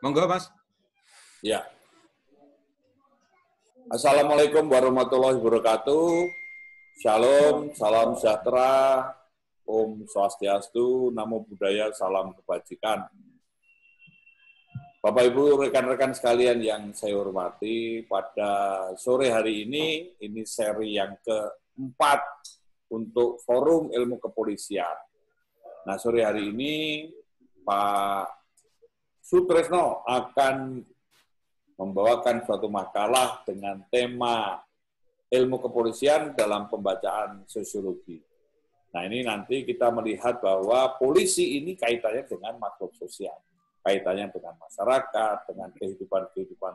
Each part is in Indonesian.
Monggo, Mas. Ya. Assalamualaikum warahmatullahi wabarakatuh. Shalom, salam sejahtera, Om Swastiastu, Namo Buddhaya, salam kebajikan. Bapak Ibu rekan-rekan sekalian yang saya hormati, pada sore hari ini ini seri yang keempat untuk Forum Ilmu Kepolisian. Nah, sore hari ini Pak Sutresno akan membawakan suatu makalah dengan tema ilmu kepolisian dalam pembacaan sosiologi. Nah ini nanti kita melihat bahwa polisi ini kaitannya dengan makhluk sosial, kaitannya dengan masyarakat, dengan kehidupan-kehidupan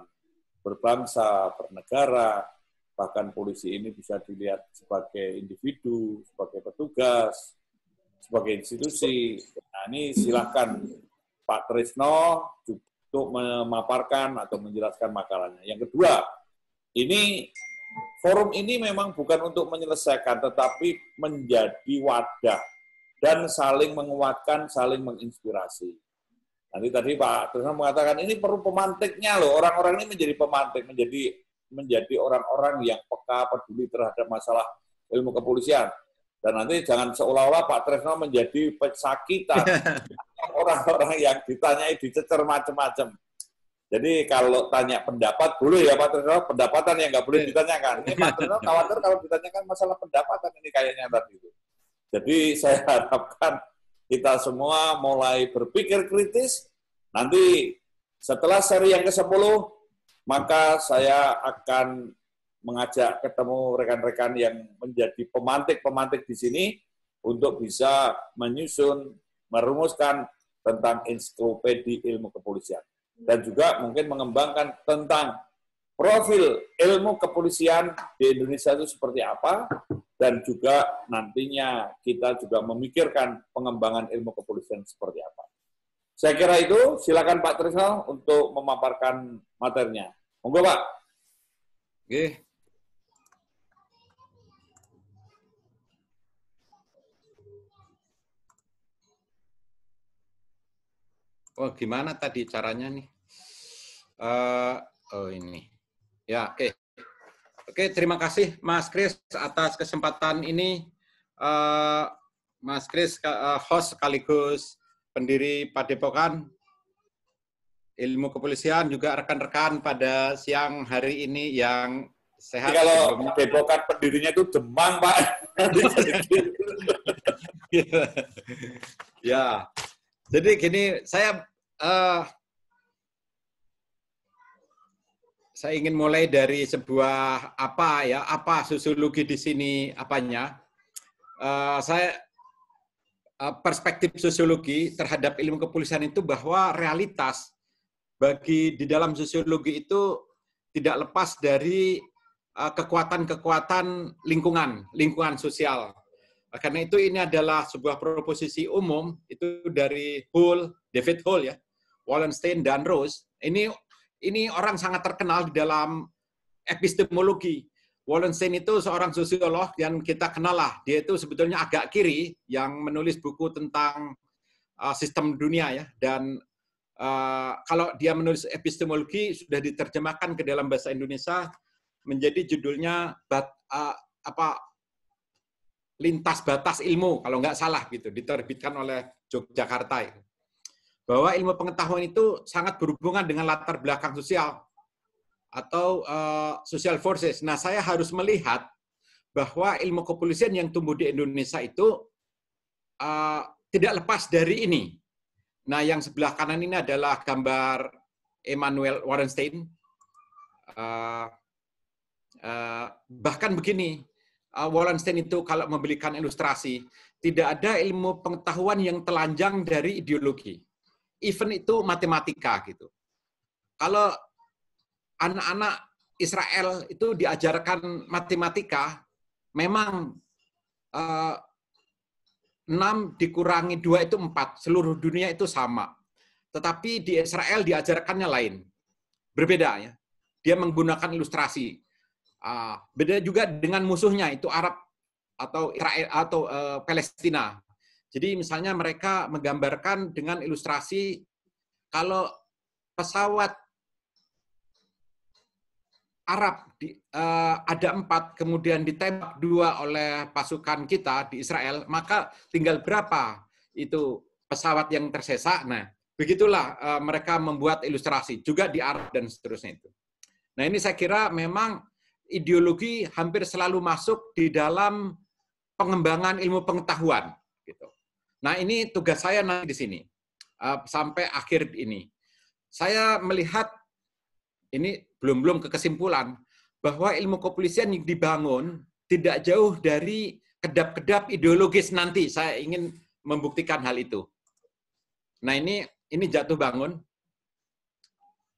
berbangsa, bernegara, bahkan polisi ini bisa dilihat sebagai individu, sebagai petugas, sebagai institusi. Nah ini silahkan Pak Trisno untuk memaparkan atau menjelaskan makalahnya. Yang kedua, ini forum ini memang bukan untuk menyelesaikan, tetapi menjadi wadah dan saling menguatkan, saling menginspirasi. Nanti tadi Pak Trisno mengatakan ini perlu pemantiknya loh, orang-orang ini menjadi pemantik, menjadi menjadi orang-orang yang peka peduli terhadap masalah ilmu kepolisian. Dan nanti jangan seolah-olah Pak trisno menjadi pesakitan. orang-orang yang ditanyai dicecer macam-macam. Jadi kalau tanya pendapat boleh ya Pak Trisno, pendapatan yang nggak boleh iya. ditanyakan. Ini eh, Pak Trisno khawatir kalau ditanyakan masalah pendapatan ini kayaknya tadi itu. Jadi saya harapkan kita semua mulai berpikir kritis. Nanti setelah seri yang ke-10, maka saya akan mengajak ketemu rekan-rekan yang menjadi pemantik-pemantik di sini untuk bisa menyusun merumuskan tentang ensiklopedi ilmu kepolisian dan juga mungkin mengembangkan tentang profil ilmu kepolisian di Indonesia itu seperti apa dan juga nantinya kita juga memikirkan pengembangan ilmu kepolisian seperti apa. Saya kira itu, silakan Pak Trisal untuk memaparkan materinya. Monggo Pak. Oke, Oh, gimana tadi caranya nih? Uh, oh ini. Ya, oke. Okay. Oke, okay, terima kasih Mas Kris atas kesempatan ini. Uh, Mas Kris uh, host sekaligus pendiri Padepokan Ilmu Kepolisian juga rekan-rekan pada siang hari ini yang sehat. Jadi kalau Padepokan pendirinya itu Demang, Pak. ya. Jadi gini, saya uh, saya ingin mulai dari sebuah apa ya, apa sosiologi di sini apanya. Uh, saya uh, perspektif sosiologi terhadap ilmu kepolisian itu bahwa realitas bagi di dalam sosiologi itu tidak lepas dari kekuatan-kekuatan lingkungan, lingkungan sosial Nah, karena itu ini adalah sebuah proposisi umum itu dari Hull, David Hull ya, Wallenstein dan Rose. Ini ini orang sangat terkenal di dalam epistemologi. Wallenstein itu seorang sosiolog yang kita kenal lah. Dia itu sebetulnya agak kiri yang menulis buku tentang uh, sistem dunia ya dan uh, kalau dia menulis epistemologi sudah diterjemahkan ke dalam bahasa Indonesia menjadi judulnya bat, uh, apa lintas batas ilmu, kalau nggak salah gitu, diterbitkan oleh Yogyakarta. Itu. Bahwa ilmu pengetahuan itu sangat berhubungan dengan latar belakang sosial atau uh, social forces. Nah, saya harus melihat bahwa ilmu kepolisian yang tumbuh di Indonesia itu uh, tidak lepas dari ini. Nah, yang sebelah kanan ini adalah gambar Emmanuel Warrenstein. Uh, eh, uh, bahkan begini, uh, ah, Wallenstein itu kalau memberikan ilustrasi, tidak ada ilmu pengetahuan yang telanjang dari ideologi. Even itu matematika gitu. Kalau anak-anak Israel itu diajarkan matematika, memang uh, eh, 6 dikurangi 2 itu 4. Seluruh dunia itu sama. Tetapi di Israel diajarkannya lain. Berbeda ya. Dia menggunakan ilustrasi. Ah, beda juga dengan musuhnya itu Arab atau Israel atau eh, Palestina. Jadi misalnya mereka menggambarkan dengan ilustrasi kalau pesawat Arab di, uh, ada empat, kemudian ditembak dua oleh pasukan kita di Israel, maka tinggal berapa itu pesawat yang tersesa. Nah, begitulah uh, mereka membuat ilustrasi juga di Arab dan seterusnya itu. Nah, ini saya kira memang ideologi hampir selalu masuk di dalam pengembangan ilmu pengetahuan. Gitu. Nah ini tugas saya nanti di sini eh, sampai akhir ini. Saya melihat ini belum belum ke kesimpulan bahwa ilmu kepolisian yang dibangun tidak jauh dari kedap-kedap ideologis nanti. Saya ingin membuktikan hal itu. Nah ini ini jatuh bangun.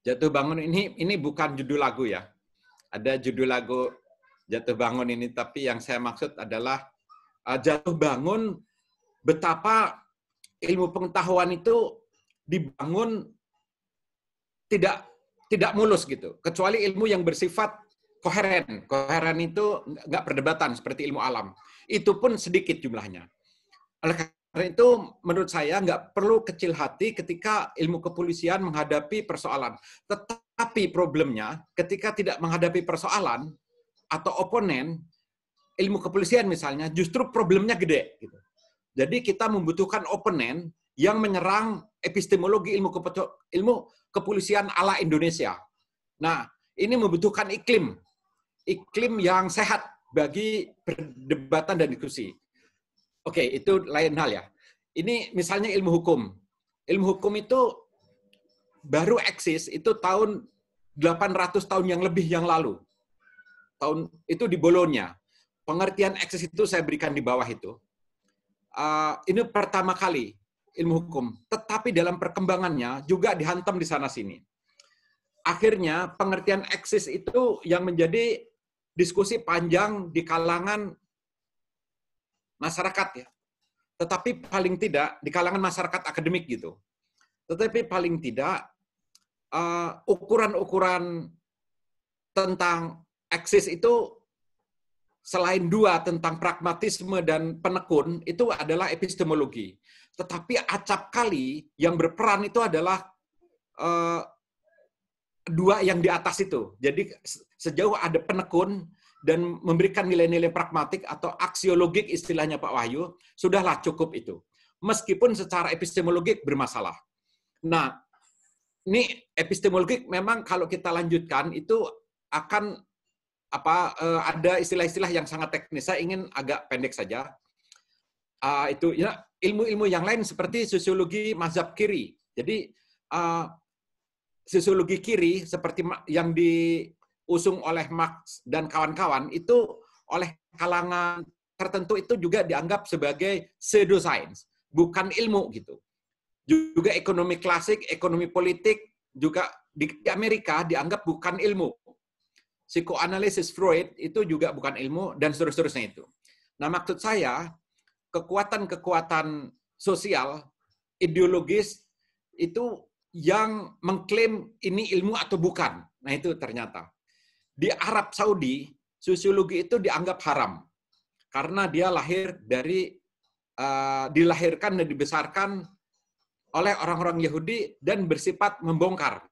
Jatuh bangun ini ini bukan judul lagu ya ada judul lagu Jatuh Bangun ini, tapi yang saya maksud adalah uh, jatuh bangun betapa ilmu pengetahuan itu dibangun tidak tidak mulus gitu. Kecuali ilmu yang bersifat koheren. Koheren itu nggak perdebatan seperti ilmu alam. Itu pun sedikit jumlahnya. Oleh karena itu menurut saya nggak perlu kecil hati ketika ilmu kepolisian menghadapi persoalan. Tetapi problemnya ketika tidak menghadapi persoalan atau oponen, ilmu kepolisian misalnya justru problemnya gede. Gitu. Jadi kita membutuhkan oponen yang menyerang epistemologi ilmu, kepo ilmu kepolisian ala Indonesia. Nah, ini membutuhkan iklim. Iklim yang sehat bagi perdebatan dan diskusi. Oke, okay, itu lain hal ya. Ini misalnya ilmu hukum. Ilmu hukum itu baru eksis itu tahun 800 tahun yang lebih yang lalu. Tahun itu di Bolonya. Pengertian eksis itu saya berikan di bawah itu. Uh, ini pertama kali ilmu hukum, tetapi dalam perkembangannya juga dihantam di sana sini. Akhirnya pengertian eksis itu yang menjadi diskusi panjang di kalangan masyarakat ya. Tetapi paling tidak di kalangan masyarakat akademik gitu. Tetapi paling tidak eh, ukuran-ukuran uh, tentang eksis itu selain dua tentang pragmatisme dan penekun itu adalah epistemologi. Tetapi acap kali yang berperan itu adalah uh, dua yang di atas itu. Jadi sejauh ada penekun, dan memberikan nilai-nilai pragmatik atau aksiologik istilahnya Pak Wahyu, sudahlah cukup itu. Meskipun secara epistemologik bermasalah. Nah, ini epistemologik memang kalau kita lanjutkan itu akan apa eh, ada istilah-istilah yang sangat teknis. Saya ingin agak pendek saja. Uh, itu ya ilmu-ilmu yang lain seperti sosiologi mazhab kiri. Jadi uh, sosiologi kiri seperti yang di diusung oleh Marx dan kawan-kawan itu oleh kalangan tertentu itu juga dianggap sebagai pseudo pseudoscience, bukan ilmu gitu. Juga ekonomi klasik, ekonomi politik juga di Amerika dianggap bukan ilmu. Psikoanalisis Freud itu juga bukan ilmu dan seterusnya itu. Nah, maksud saya kekuatan-kekuatan sosial ideologis itu yang mengklaim ini ilmu atau bukan. Nah, itu ternyata. Di Arab Saudi, sosiologi itu dianggap haram karena dia lahir dari uh, dilahirkan dan dibesarkan oleh orang-orang Yahudi dan bersifat membongkar.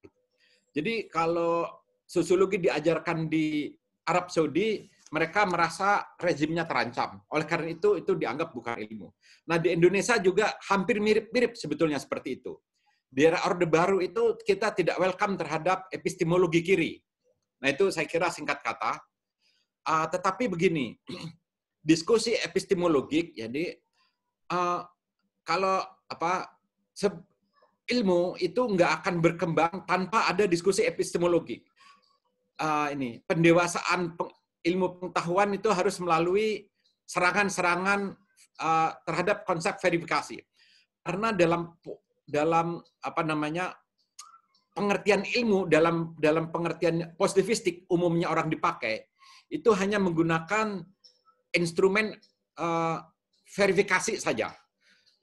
Jadi kalau sosiologi diajarkan di Arab Saudi, mereka merasa rezimnya terancam. Oleh karena itu, itu dianggap bukan ilmu. Nah, di Indonesia juga hampir mirip-mirip sebetulnya seperti itu. Di era Orde Baru itu kita tidak welcome terhadap epistemologi kiri. Nah itu saya kira singkat kata. Uh, tetapi begini, diskusi epistemologik, jadi uh, kalau apa ilmu itu nggak akan berkembang tanpa ada diskusi epistemologik Uh, ah, ini pendewasaan peng, ilmu pengetahuan itu harus melalui serangan-serangan uh, terhadap konsep verifikasi. Karena dalam dalam apa namanya pengertian ilmu dalam dalam pengertian positivistik umumnya orang dipakai itu hanya menggunakan instrumen uh, verifikasi saja.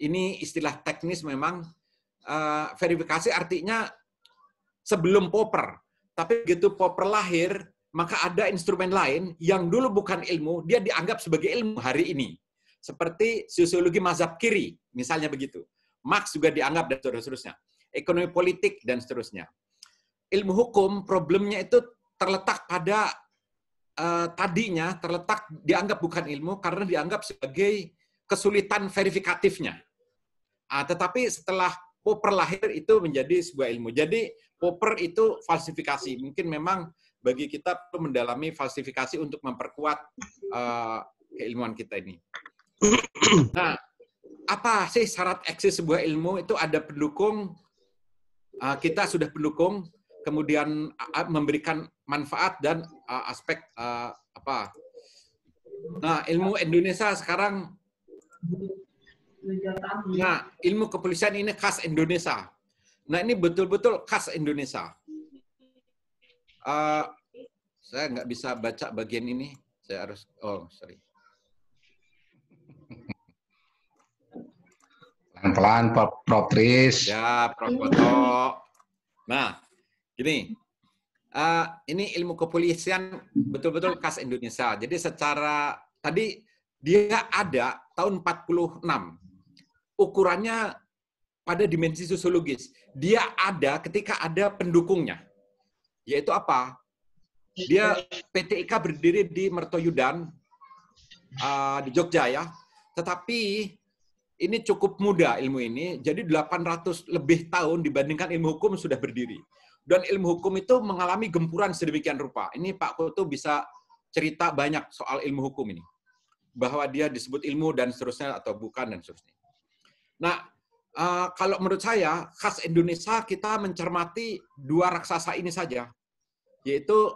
Ini istilah teknis memang uh, verifikasi artinya sebelum Popper, tapi begitu Popper lahir maka ada instrumen lain yang dulu bukan ilmu dia dianggap sebagai ilmu hari ini seperti sosiologi mazhab kiri misalnya begitu. Marx juga dianggap dan seterusnya ekonomi politik, dan seterusnya. Ilmu hukum problemnya itu terletak pada uh, tadinya terletak dianggap bukan ilmu karena dianggap sebagai kesulitan verifikatifnya. Uh, tetapi setelah Popper lahir itu menjadi sebuah ilmu. Jadi Popper itu falsifikasi. Mungkin memang bagi kita perlu mendalami falsifikasi untuk memperkuat uh, keilmuan kita ini. Nah, apa sih syarat eksis sebuah ilmu itu ada pendukung, uh, kita sudah pendukung, kemudian ah, ah, memberikan manfaat dan uh, aspek uh, apa? Nah, ilmu Indonesia sekarang Nah, ilmu kepolisian ini khas Indonesia. Nah, ini betul-betul khas Indonesia. Uh, saya nggak bisa baca bagian ini. Saya harus, oh, sorry. Pelan-pelan, Prof. Prof. Tris. Ya, Prof. Nah, gini. Uh, ini ilmu kepolisian betul-betul khas Indonesia. Jadi secara tadi dia ada tahun 46. Ukurannya pada dimensi sosiologis. Dia ada ketika ada pendukungnya. Yaitu apa? Dia PTIK berdiri di Mertoyudan uh, di Jogja ya. Tetapi ini cukup muda ilmu ini, jadi 800 lebih tahun dibandingkan ilmu hukum sudah berdiri. Dan ilmu hukum itu mengalami gempuran sedemikian rupa. Ini Pak Kutu bisa cerita banyak soal ilmu hukum ini. Bahwa dia disebut ilmu dan seterusnya atau bukan dan seterusnya. Nah, eh, kalau menurut saya, khas Indonesia kita mencermati dua raksasa ini saja. Yaitu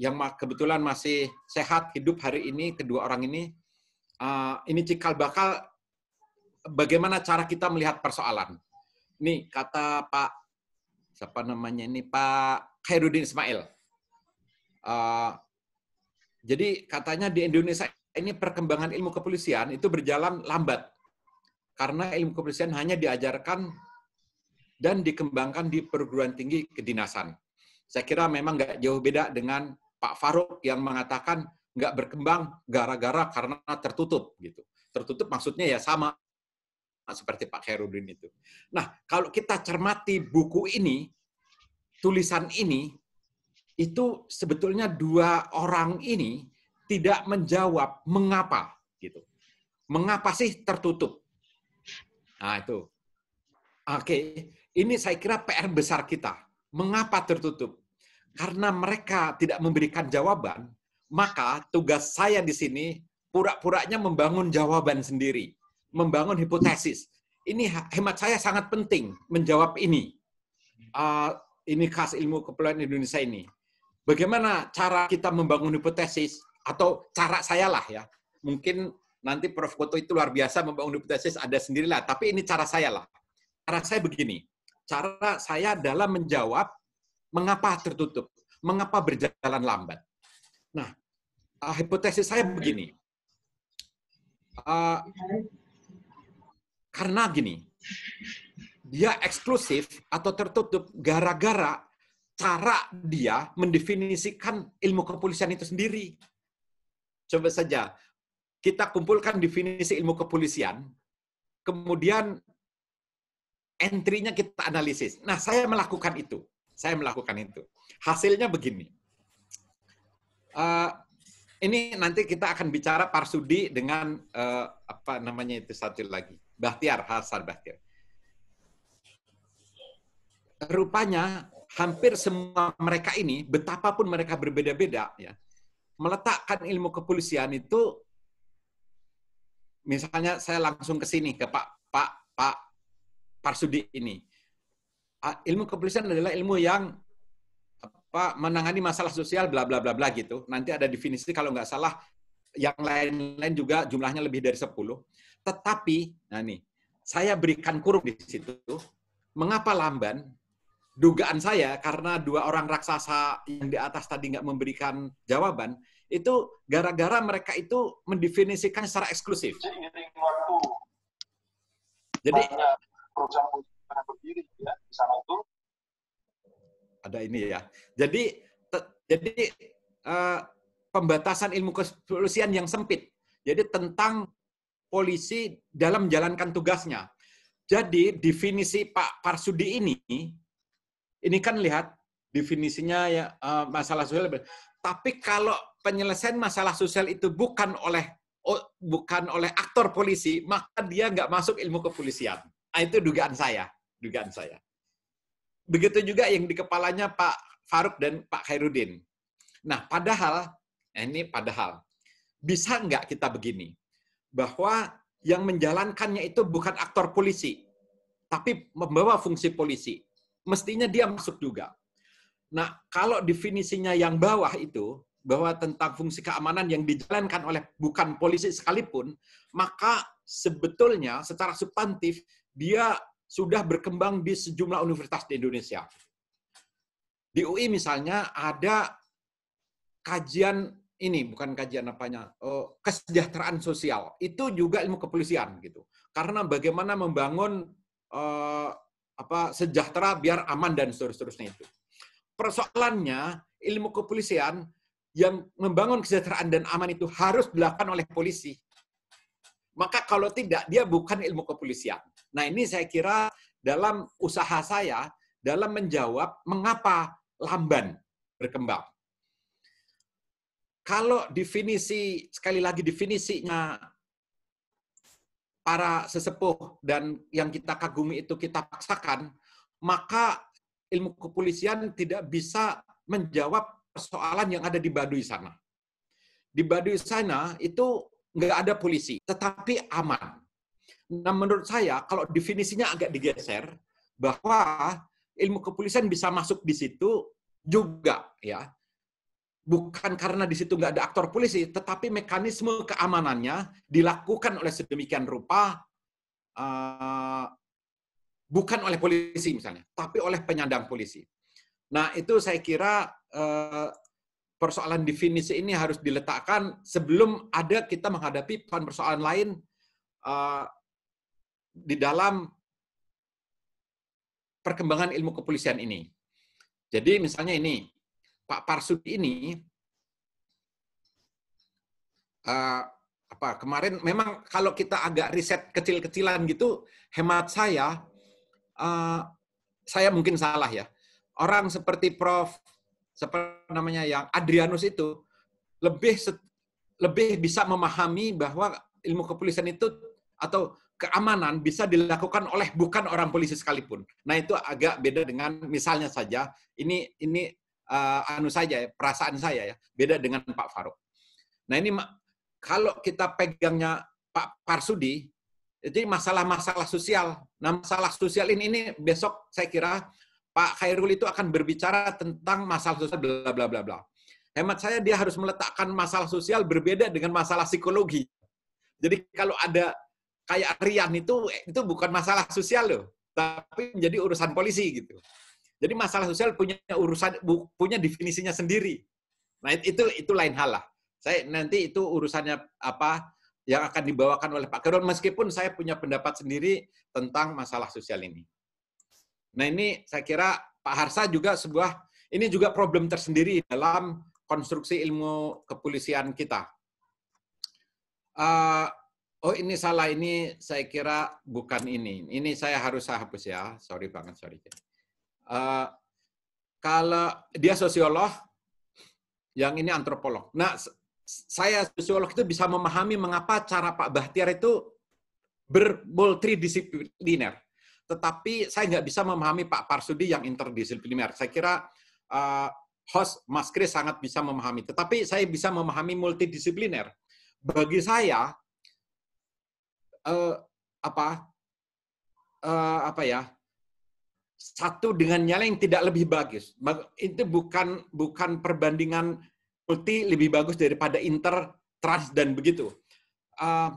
yang kebetulan masih sehat hidup hari ini, kedua orang ini. Eh, ini cikal bakal bagaimana cara kita melihat persoalan. Nih kata Pak siapa namanya ini Pak Khairuddin Ismail. Uh, jadi katanya di Indonesia ini perkembangan ilmu kepolisian itu berjalan lambat karena ilmu kepolisian hanya diajarkan dan dikembangkan di perguruan tinggi kedinasan. Saya kira memang nggak jauh beda dengan Pak Faruk yang mengatakan nggak berkembang gara-gara karena tertutup gitu. Tertutup maksudnya ya sama Nah, seperti Pak Herudin itu. Nah, kalau kita cermati buku ini, tulisan ini, itu sebetulnya dua orang ini tidak menjawab mengapa gitu. Mengapa sih tertutup? Nah, itu. Oke, ini saya kira PR besar kita. Mengapa tertutup? Karena mereka tidak memberikan jawaban, maka tugas saya di sini pura-puranya membangun jawaban sendiri membangun hipotesis. Ini hemat saya sangat penting menjawab ini. Uh, ini khas ilmu kepulauan Indonesia ini. Bagaimana cara kita membangun hipotesis atau cara saya lah ya. Mungkin nanti Prof. Koto itu luar biasa membangun hipotesis ada sendirilah. Tapi ini cara saya lah. Cara saya begini. Cara saya dalam menjawab mengapa tertutup, mengapa berjalan lambat. Nah, uh, hipotesis saya begini. Uh, karena gini, dia eksklusif atau tertutup gara-gara cara dia mendefinisikan ilmu kepolisian itu sendiri. Coba saja kita kumpulkan definisi ilmu kepolisian, kemudian entry-nya kita analisis. Nah, saya melakukan itu. Saya melakukan itu. Hasilnya begini. Uh, ini nanti kita akan bicara Parsudi dengan uh, apa namanya itu satu lagi Bahtiar, Hasan Bahtiar. Rupanya hampir semua mereka ini, betapapun mereka berbeda-beda, ya, meletakkan ilmu kepolisian itu, misalnya saya langsung ke sini ke Pak Pak Pak Parsudi ini, ilmu kepolisian adalah ilmu yang apa menangani masalah sosial bla bla bla bla gitu. Nanti ada definisi kalau nggak salah yang lain-lain juga jumlahnya lebih dari 10. Tetapi, nah nih, saya berikan kurung di situ. Mengapa lamban? Dugaan saya karena dua orang raksasa yang di atas tadi nggak memberikan jawaban, itu gara-gara mereka itu mendefinisikan secara eksklusif. Jadi ada ini ya. Jadi jadi uh, pembatasan ilmu kepolisian yang sempit. Jadi tentang polisi dalam menjalankan tugasnya. Jadi definisi Pak Parsudi ini, ini kan lihat definisinya ya eh, masalah sosial. Tapi kalau penyelesaian masalah sosial itu bukan oleh oh, bukan oleh aktor polisi, maka dia nggak masuk ilmu kepolisian. Nah, itu dugaan saya, dugaan saya. Begitu juga yang di kepalanya Pak Faruk dan Pak Khairuddin. Nah, padahal eh, ini padahal bisa nggak kita begini? bahwa yang menjalankannya itu bukan aktor polisi, tapi membawa fungsi polisi. Mestinya dia masuk juga. Nah, kalau definisinya yang bawah itu, bahwa tentang fungsi keamanan yang dijalankan oleh bukan polisi sekalipun, maka sebetulnya secara substantif dia sudah berkembang di sejumlah universitas di Indonesia. Di UI misalnya ada kajian ini bukan kajian apanya uh, kesejahteraan sosial itu juga ilmu kepolisian gitu karena bagaimana membangun eh, apa sejahtera biar aman dan seterusnya itu persoalannya ilmu kepolisian yang membangun kesejahteraan dan aman itu harus dilakukan oleh polisi maka kalau tidak dia bukan ilmu kepolisian nah ini saya kira dalam usaha saya dalam menjawab mengapa lamban berkembang kalau definisi, sekali lagi definisinya para sesepuh dan yang kita kagumi itu kita paksakan, maka ilmu kepolisian tidak bisa menjawab persoalan yang ada di Baduy sana. Di Baduy sana itu nggak ada polisi, tetapi aman. Nah, menurut saya kalau definisinya agak digeser bahwa ilmu kepolisian bisa masuk di situ juga ya bukan karena di situ nggak ada aktor polisi, tetapi mekanisme keamanannya dilakukan oleh sedemikian rupa uh, bukan oleh polisi misalnya, tapi oleh penyandang polisi. Nah itu saya kira uh, persoalan definisi ini harus diletakkan sebelum ada kita menghadapi persoalan lain uh, di dalam perkembangan ilmu kepolisian ini. Jadi misalnya ini, Pak Parsudi ini uh, apa kemarin memang kalau kita agak riset kecil-kecilan gitu, hemat saya uh, saya mungkin salah ya. Orang seperti Prof seperti namanya yang Adrianus itu lebih lebih bisa memahami bahwa ilmu kepolisian itu atau keamanan bisa dilakukan oleh bukan orang polisi sekalipun. Nah itu agak beda dengan misalnya saja ini ini uh, anu saja ya, perasaan saya ya, beda dengan Pak Faruk. Nah ini kalau kita pegangnya Pak Parsudi, jadi masalah-masalah sosial. Nah masalah sosial ini, ini besok saya kira Pak Khairul itu akan berbicara tentang masalah sosial bla bla bla bla. Hemat saya dia harus meletakkan masalah sosial berbeda dengan masalah psikologi. Jadi kalau ada kayak Rian itu eh, itu bukan masalah sosial loh, tapi menjadi urusan polisi gitu. Jadi masalah sosial punya urusan punya definisinya sendiri. Nah, itu itu lain hal lah. Saya nanti itu urusannya apa yang akan dibawakan oleh Pak Kerun meskipun saya punya pendapat sendiri tentang masalah sosial ini. Nah, ini saya kira Pak Harsa juga sebuah ini juga problem tersendiri dalam konstruksi ilmu kepolisian kita. Uh, oh ini salah ini saya kira bukan ini. Ini saya harus hapus ya. Sorry banget, sorry. Uh, kalau dia sosiolog, yang ini antropolog. Nah, saya sosiolog itu bisa memahami mengapa cara Pak Bahtiar itu bermultidisipliner. Tetapi saya nggak bisa memahami Pak Parsudi yang interdisipliner. Saya kira uh, host Mas Kris sangat bisa memahami. Tetapi saya bisa memahami multidisipliner. Bagi saya, uh, apa, uh, apa ya, satu dengan nyala yang tidak lebih bagus. Itu bukan bukan perbandingan multi lebih bagus daripada inter, trans dan begitu. Uh,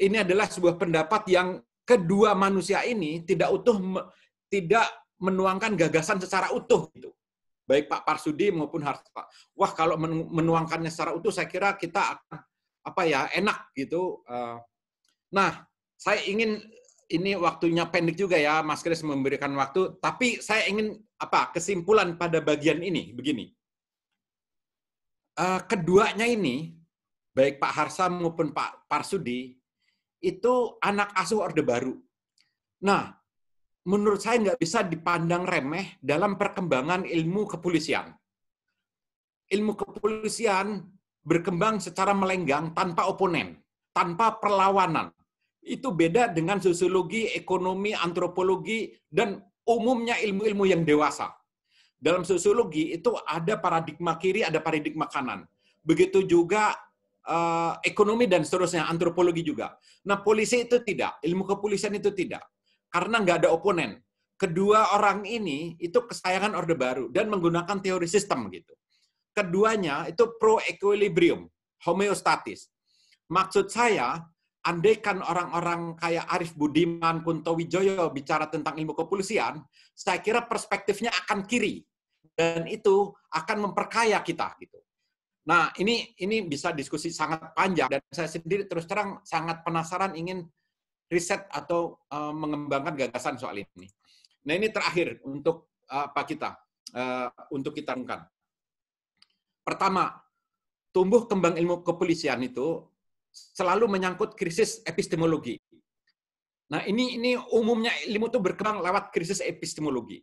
ini adalah sebuah pendapat yang kedua manusia ini tidak utuh tidak menuangkan gagasan secara utuh gitu. Baik Pak Parsudi maupun Harta. Wah, kalau menuangkannya secara utuh saya kira kita akan apa ya, enak gitu. Uh, nah, saya ingin ini waktunya pendek juga ya, Mas Kris memberikan waktu. Tapi saya ingin apa kesimpulan pada bagian ini begini. Uh, keduanya ini, baik Pak Harsa maupun Pak Parsudi, itu anak asuh Orde Baru. Nah, menurut saya nggak bisa dipandang remeh dalam perkembangan ilmu kepolisian. Ilmu kepolisian berkembang secara melenggang tanpa oponen, tanpa perlawanan itu beda dengan sosiologi, ekonomi, antropologi, dan umumnya ilmu-ilmu yang dewasa. Dalam sosiologi itu ada paradigma kiri, ada paradigma kanan. Begitu juga uh, ekonomi dan seterusnya, antropologi juga. Nah polisi itu tidak, ilmu kepolisian itu tidak. Karena nggak ada oponen. Kedua orang ini itu kesayangan Orde Baru dan menggunakan teori sistem gitu. Keduanya itu pro equilibrium, homeostatis. Maksud saya, andaikan orang-orang kayak Arif Budiman, Kunto Wijoyo bicara tentang ilmu kepolisian, saya kira perspektifnya akan kiri dan itu akan memperkaya kita gitu. Nah, ini ini bisa diskusi sangat panjang dan saya sendiri terus terang sangat penasaran ingin riset atau uh, mengembangkan gagasan soal ini. Nah, ini terakhir untuk uh, kita uh, untuk kita renungkan. Pertama, tumbuh kembang ilmu kepolisian itu selalu menyangkut krisis epistemologi. Nah, ini ini umumnya ilmu itu berkembang lewat krisis epistemologi.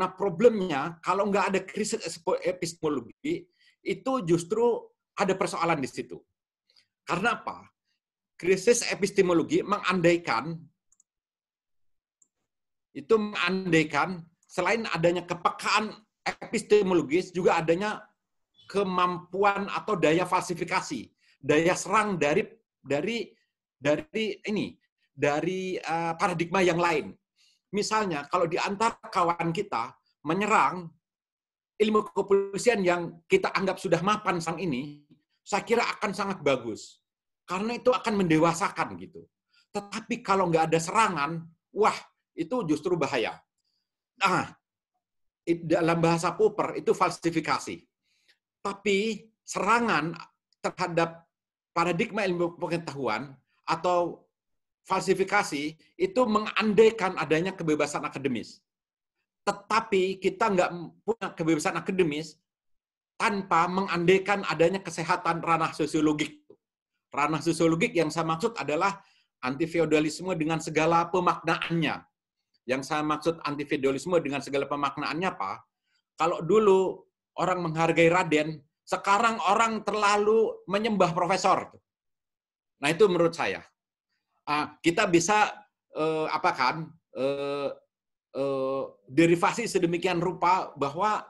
Nah, problemnya kalau nggak ada krisis epistemologi, itu justru ada persoalan di situ. Karena apa? Krisis epistemologi mengandaikan itu mengandaikan selain adanya kepekaan epistemologis juga adanya kemampuan atau daya falsifikasi daya serang dari dari dari ini dari uh, paradigma yang lain. Misalnya kalau di antara kawan kita menyerang ilmu kepolisian yang kita anggap sudah mapan sang ini, saya kira akan sangat bagus. Karena itu akan mendewasakan gitu. Tetapi kalau nggak ada serangan, wah itu justru bahaya. Nah, dalam bahasa Popper itu falsifikasi. Tapi serangan terhadap paradigma ilmu pengetahuan atau falsifikasi itu mengandaikan adanya kebebasan akademis. Tetapi kita nggak punya kebebasan akademis tanpa mengandaikan adanya kesehatan ranah sosiologik. Ranah sosiologik yang saya maksud adalah anti feodalisme dengan segala pemaknaannya. Yang saya maksud anti feodalisme dengan segala pemaknaannya apa? Kalau dulu orang menghargai Raden sekarang orang terlalu menyembah profesor. Nah itu menurut saya. Ah, kita bisa eh, apa kan eh, eh, derivasi sedemikian rupa bahwa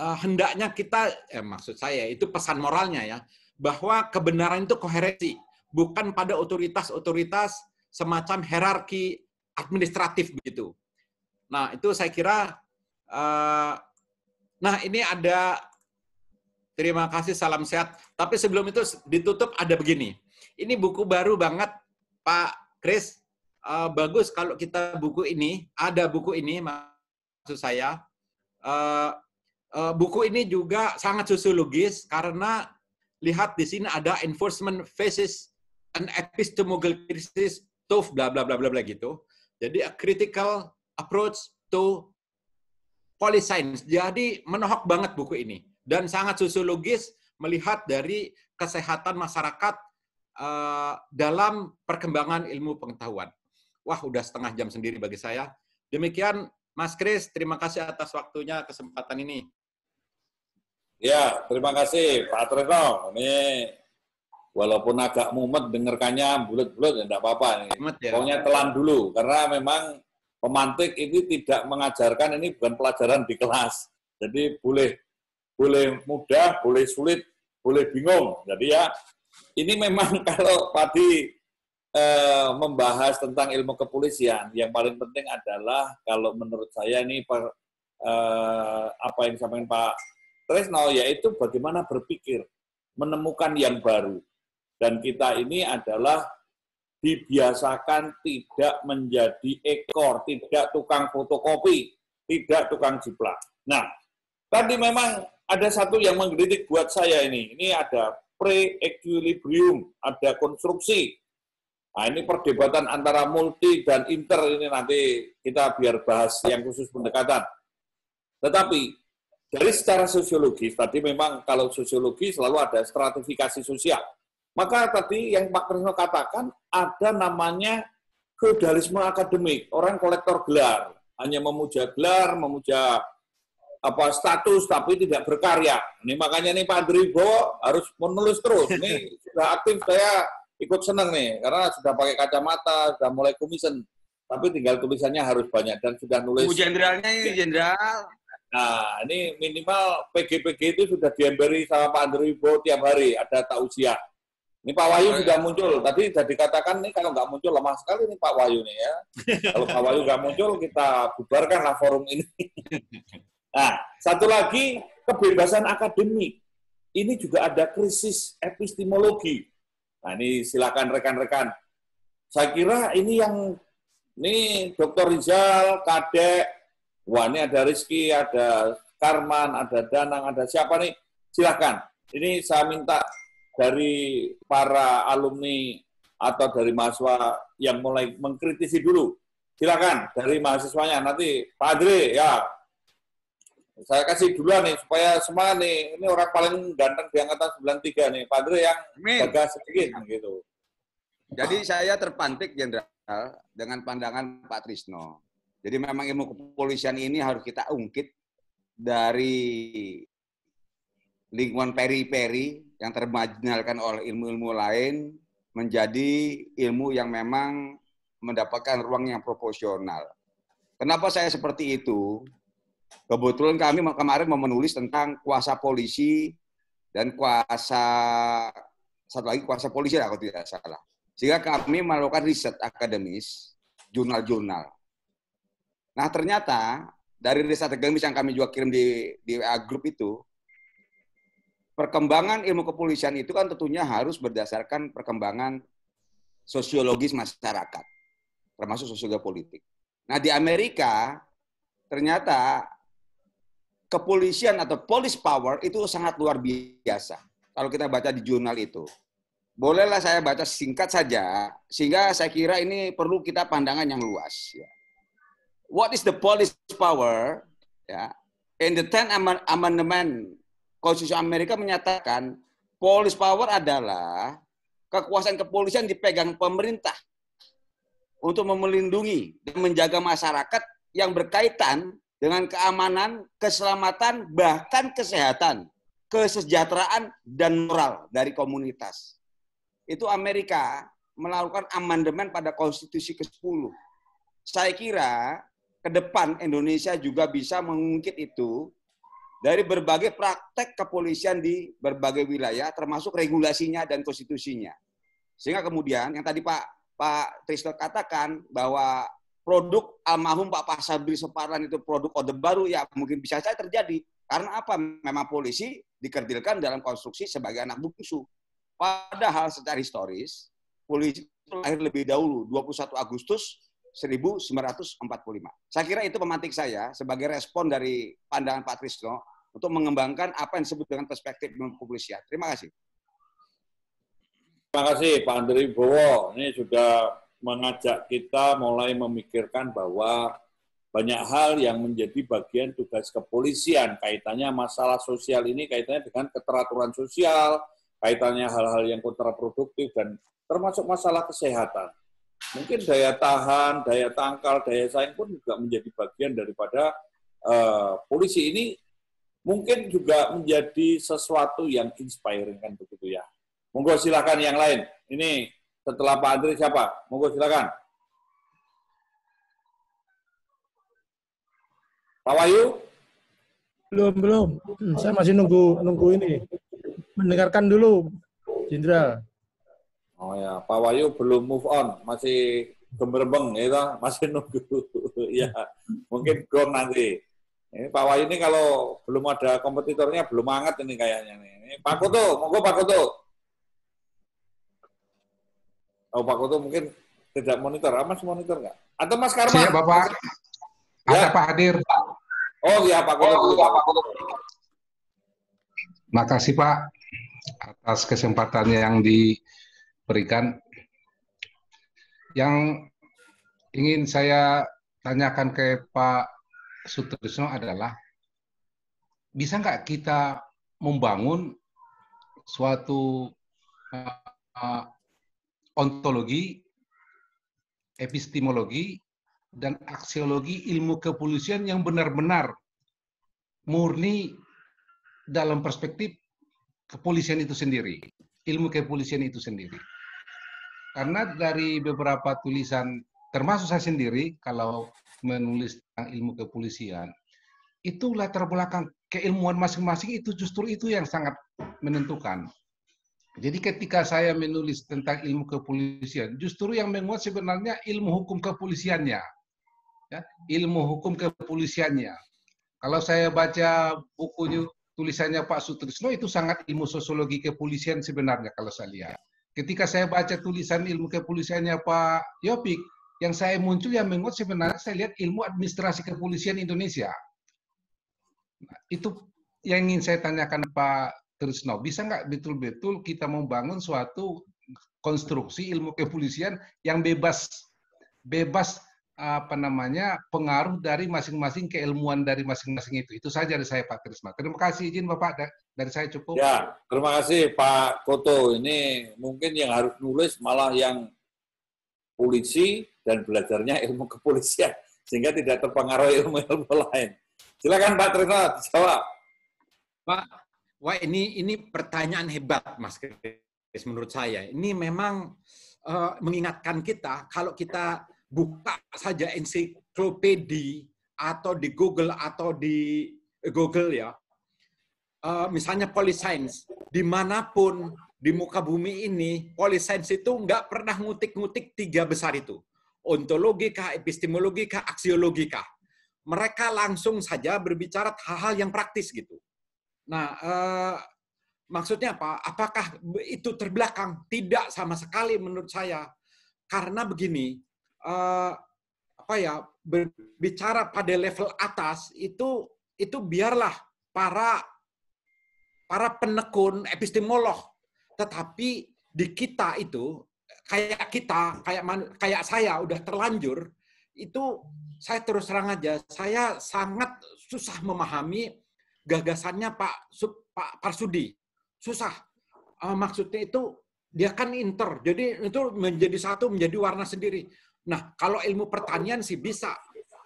eh, hendaknya kita, eh, maksud saya itu pesan moralnya ya, bahwa kebenaran itu koherensi, bukan pada otoritas-otoritas semacam hierarki administratif begitu. Nah, itu saya kira eh, nah ini ada Terima kasih, salam sehat. Tapi sebelum itu ditutup ada begini. Ini buku baru banget, Pak Chris. Uh, eh, bagus kalau kita buku ini, ada buku ini maksud saya. Uh, uh, buku ini juga sangat sosiologis karena lihat di sini ada enforcement faces an epistemological crisis to bla bla bla bla bla gitu. Jadi a critical approach to policy science. Jadi menohok banget buku ini dan sangat sosiologis melihat dari kesehatan masyarakat eh, dalam perkembangan ilmu pengetahuan. Wah, udah setengah jam sendiri bagi saya. Demikian, Mas Kris, terima kasih atas waktunya kesempatan ini. Ya, terima kasih Pak Tresno. Ini walaupun agak mumet dengarkannya bulat-bulat tidak ya, apa-apa ya. Pokoknya telan dulu karena memang pemantik ini tidak mengajarkan ini bukan pelajaran di kelas. Jadi boleh boleh mudah, boleh sulit, boleh bingung. Jadi ya ini memang kalau Padi e, eh, membahas tentang ilmu kepolisian, yang paling penting adalah kalau menurut saya ini per, e, apa yang disampaikan Pak Tresno yaitu bagaimana berpikir, menemukan yang baru. Dan kita ini adalah dibiasakan tidak menjadi ekor, tidak tukang fotokopi, tidak tukang jiplak. Nah, tadi memang ada satu yang menggelitik buat saya ini. Ini ada pre-equilibrium, ada konstruksi. Nah, ini perdebatan antara multi dan inter ini nanti kita biar bahas yang khusus pendekatan. Tetapi dari secara sosiologis, tadi memang kalau sosiologi selalu ada stratifikasi sosial. Maka tadi yang Pak Krisno katakan ada namanya feudalisme akademik, orang kolektor gelar, hanya memuja gelar, memuja apa status tapi tidak berkarya. Ini makanya nih Pak Andri harus menulis terus. Ini sudah aktif saya ikut senang nih karena sudah pakai kacamata, sudah mulai kumisen. Tapi tinggal tulisannya harus banyak dan sudah nulis. Bu jenderalnya ini jenderal. Nah, ini minimal PG-PG itu sudah diemberi sama Pak Andri tiap hari ada usia. Ini Pak Wahyu oh, iya. sudah ya. muncul. Tadi sudah dikatakan nih kalau nggak muncul lemah sekali nih Pak Wahyu nih ya. kalau Pak Wahyu nggak muncul kita bubarkanlah forum ini. Nah, satu lagi kebebasan akademik. Ini juga ada krisis epistemologi. Nah, ini silakan rekan-rekan. Saya kira ini yang ini Dr. Rizal, Kadek, wah ini ada Rizky, ada Karman, ada Danang, ada siapa nih? Silakan. Ini saya minta dari para alumni atau dari mahasiswa yang mulai mengkritisi dulu. Silakan dari mahasiswanya nanti Pak Adri ya saya kasih duluan nih supaya semua nih ini orang paling ganteng di angkatan 93 nih. Pak Andre yang gagah sedikit gitu. Jadi saya terpantik Jenderal dengan pandangan Pak Trisno. Jadi memang ilmu kepolisian ini harus kita ungkit dari lingkungan peri-peri yang termajinalkan oleh ilmu-ilmu lain menjadi ilmu yang memang mendapatkan ruang yang proporsional. Kenapa saya seperti itu? Kebetulan kami kemarin mau menulis tentang kuasa polisi dan kuasa satu lagi kuasa polisi lah kalau tidak salah. Sehingga kami melakukan riset akademis jurnal-jurnal. Nah ternyata dari riset akademis yang kami juga kirim di di WA Group itu perkembangan ilmu kepolisian itu kan tentunya harus berdasarkan perkembangan sosiologis masyarakat, termasuk sosiologi politik. Nah di Amerika ternyata kepolisian atau police power itu sangat luar biasa. Kalau kita baca di jurnal itu. Bolehlah saya baca singkat saja, sehingga saya kira ini perlu kita pandangan yang luas. Ya. What is the police power? Ya, in the 10 amendment Konstitusi Amerika menyatakan police power adalah kekuasaan kepolisian dipegang pemerintah untuk memelindungi dan menjaga masyarakat yang berkaitan dengan keamanan, keselamatan, bahkan kesehatan, kesejahteraan, dan moral dari komunitas. Itu Amerika melakukan amandemen pada konstitusi ke-10. Saya kira ke depan Indonesia juga bisa mengungkit itu dari berbagai praktek kepolisian di berbagai wilayah, termasuk regulasinya dan konstitusinya. Sehingga kemudian yang tadi Pak Pak Trisno katakan bahwa produk almarhum Pak Pasabri Separan itu produk Orde Baru, ya mungkin bisa saja terjadi. Karena apa? Memang polisi dikerdilkan dalam konstruksi sebagai anak bungsu. Padahal secara historis, polisi lahir lebih dahulu, 21 Agustus 1945. Saya kira itu pemantik saya sebagai respon dari pandangan Pak Trisno untuk mengembangkan apa yang disebut dengan perspektif kepolisian. Terima kasih. Terima kasih Pak Andri Bowo. Ini sudah mengajak kita mulai memikirkan bahwa banyak hal yang menjadi bagian tugas kepolisian. Kaitannya masalah sosial ini kaitannya dengan keteraturan sosial, kaitannya hal-hal yang kontraproduktif, dan termasuk masalah kesehatan. Mungkin daya tahan, daya tangkal, daya saing pun juga menjadi bagian daripada uh, polisi ini mungkin juga menjadi sesuatu yang inspiring kan begitu ya. Monggo silakan yang lain. Ini setelah Pak Andri siapa? Monggo silakan. Pak Wahyu? Belum, belum. Hmm, saya masih nunggu nunggu ini. Mendengarkan dulu, Jenderal. Oh ya, Pak Wahyu belum move on, masih gemerbeng ya, masih nunggu. ya, mungkin gong nanti. Ini Pak Wahyu ini kalau belum ada kompetitornya belum hangat ini kayaknya nih. Ini Pak Kuto, monggo Pak Kuto. Oh, Pak Koto mungkin tidak monitor. Ah, mas monitor nggak? Atau Mas Karma? Siap, Bapak. Ya. Ada Pak Hadir. Oh iya, Pak Koto. Oh, iya, Pak Koto. Makasih Pak atas kesempatannya yang diberikan. Yang ingin saya tanyakan ke Pak Sutrisno adalah bisa nggak kita membangun suatu uh, uh, ontologi, epistemologi, dan aksiologi ilmu kepolisian yang benar-benar murni dalam perspektif kepolisian itu sendiri, ilmu kepolisian itu sendiri. Karena dari beberapa tulisan, termasuk saya sendiri, kalau menulis tentang ilmu kepolisian, itu latar belakang keilmuan masing-masing itu justru itu yang sangat menentukan. Jadi ketika saya menulis tentang ilmu kepolisian, justru yang menguat sebenarnya ilmu hukum kepolisiannya. Ya, ilmu hukum kepolisiannya. Kalau saya baca bukunya tulisannya Pak Sutrisno itu sangat ilmu sosiologi kepolisian sebenarnya kalau saya lihat. Ketika saya baca tulisan ilmu kepolisiannya Pak Yopik, yang saya muncul yang menguat sebenarnya saya lihat ilmu administrasi kepolisian Indonesia. Nah, itu yang ingin saya tanyakan Pak Trisno, Bisa nggak betul-betul kita membangun suatu konstruksi ilmu kepolisian yang bebas bebas apa namanya pengaruh dari masing-masing keilmuan dari masing-masing itu. Itu saja dari saya Pak Krisma. Terima kasih izin Bapak dari saya cukup. Ya, terima kasih Pak Koto. Ini mungkin yang harus nulis malah yang polisi dan belajarnya ilmu kepolisian sehingga tidak terpengaruh ilmu-ilmu lain. Silakan Pak Krisma jawab. Pak, Wah ini ini pertanyaan hebat Mas Kris menurut saya. Ini memang uh, mengingatkan kita kalau kita buka saja ensiklopedia atau di Google atau di Google ya, uh, misalnya polisains dimanapun di muka bumi ini, polisains itu nggak pernah ngutik-ngutik tiga besar itu. ontologi kah epistemologi kah aksiologi kah Mereka langsung saja berbicara hal-hal yang praktis gitu Nah, eh, maksudnya apa? Apakah itu terbelakang? Tidak sama sekali menurut saya. Karena begini, eh, apa ya, berbicara pada level atas itu itu biarlah para para penekun epistemolog. Tetapi di kita itu kayak kita, kayak man, kayak saya udah terlanjur itu saya terus terang aja, saya sangat susah memahami gagasannya Pak Sub, Pak Parsudi. Susah. Uh, maksudnya itu dia kan inter, jadi itu menjadi satu menjadi warna sendiri. Nah, kalau ilmu pertanian sih bisa.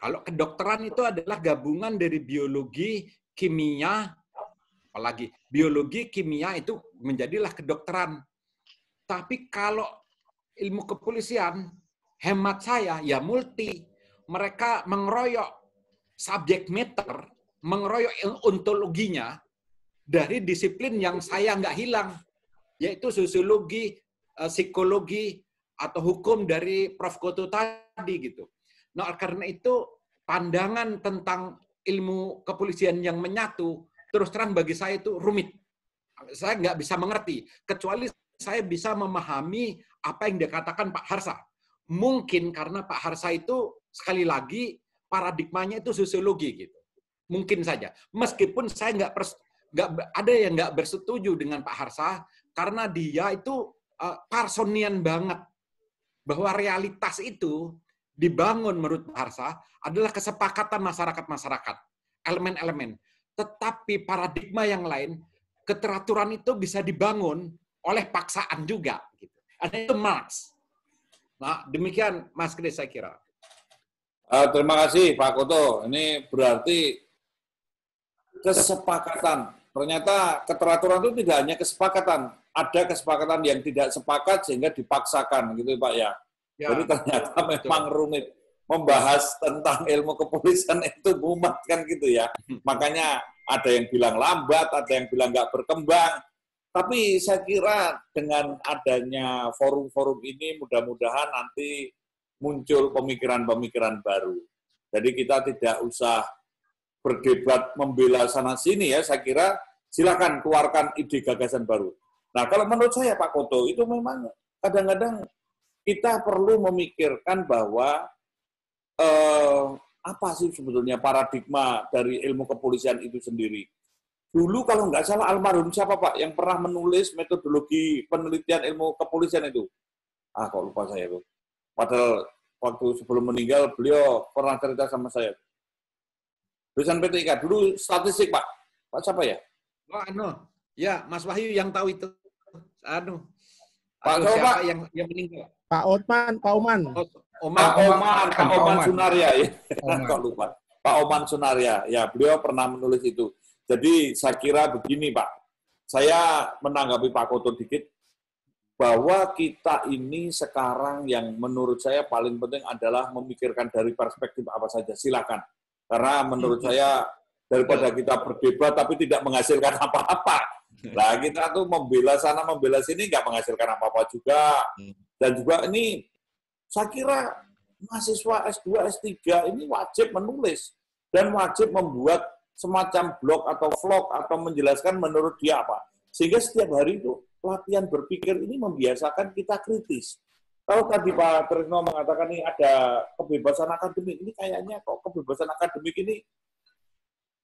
Kalau kedokteran itu adalah gabungan dari biologi, kimia, apalagi biologi, kimia itu menjadilah kedokteran. Tapi kalau ilmu kepolisian, hemat saya ya multi. Mereka mengeroyok subjek matter mengeroyok ontologinya dari disiplin yang saya nggak hilang, yaitu sosiologi, eh, psikologi, atau hukum dari Prof. Koto tadi gitu. Nah karena itu pandangan tentang ilmu kepolisian yang menyatu terus terang bagi saya itu rumit. Saya nggak bisa mengerti kecuali saya bisa memahami apa yang dikatakan Pak Harsa. Mungkin karena Pak Harsa itu sekali lagi paradigmanya itu sosiologi gitu. Mungkin saja. Meskipun saya nggak nggak ada yang nggak bersetuju dengan Pak Harsa karena dia itu uh, eh, parsonian banget bahwa realitas itu dibangun menurut Pak Harsa adalah kesepakatan masyarakat-masyarakat, elemen-elemen. Tetapi paradigma yang lain, keteraturan itu bisa dibangun oleh paksaan juga. Gitu. Ada itu Marx. Nah, demikian Mas Kris saya kira. Uh, terima kasih Pak Koto. Ini berarti kesepakatan. Ternyata keteraturan itu tidak hanya kesepakatan, ada kesepakatan yang tidak sepakat sehingga dipaksakan gitu Pak ya. ya Jadi ternyata betul. memang rumit membahas tentang ilmu kepolisian itu mumet kan gitu ya. Makanya ada yang bilang lambat, ada yang bilang nggak berkembang. Tapi saya kira dengan adanya forum-forum ini mudah-mudahan nanti muncul pemikiran-pemikiran baru. Jadi kita tidak usah berdebat membela sana sini ya, saya kira silakan keluarkan ide gagasan baru. Nah, kalau menurut saya Pak Koto itu memang kadang-kadang kita perlu memikirkan bahwa eh, apa sih sebetulnya paradigma dari ilmu kepolisian itu sendiri. Dulu kalau nggak salah almarhum siapa Pak yang pernah menulis metodologi penelitian ilmu kepolisian itu? Ah, kok lupa saya tuh. Padahal waktu sebelum meninggal beliau pernah cerita sama saya dosen PTIK dulu statistik Pak. Pak siapa ya? Pak oh, anu. Ya, Mas Wahyu yang tahu itu. Anu. Pak anu, siapa yang yang meninggal? Pak Oman Pak Oman. Pak Oman, Pak Oman, Pak Oman Sunaria ya. Kok lupa. Pak Oman Sunaria Ya, beliau pernah menulis itu. Jadi saya kira begini Pak. Saya menanggapi Pak Koto dikit bahwa kita ini sekarang yang menurut saya paling penting adalah memikirkan dari perspektif apa saja. Silakan. Karena menurut iya. saya daripada kita berdebat tapi tidak menghasilkan apa-apa. Nah kita tuh membela sana membela sini nggak menghasilkan apa-apa juga. Hmm. Dan juga ini saya kira mahasiswa S2, S3 ini wajib menulis dan wajib membuat semacam blog atau vlog atau menjelaskan menurut dia apa. Sehingga setiap hari itu latihan berpikir ini membiasakan kita kritis kalau tadi Pak Trisno mengatakan ini ada kebebasan akademik, ini kayaknya kok kebebasan akademik ini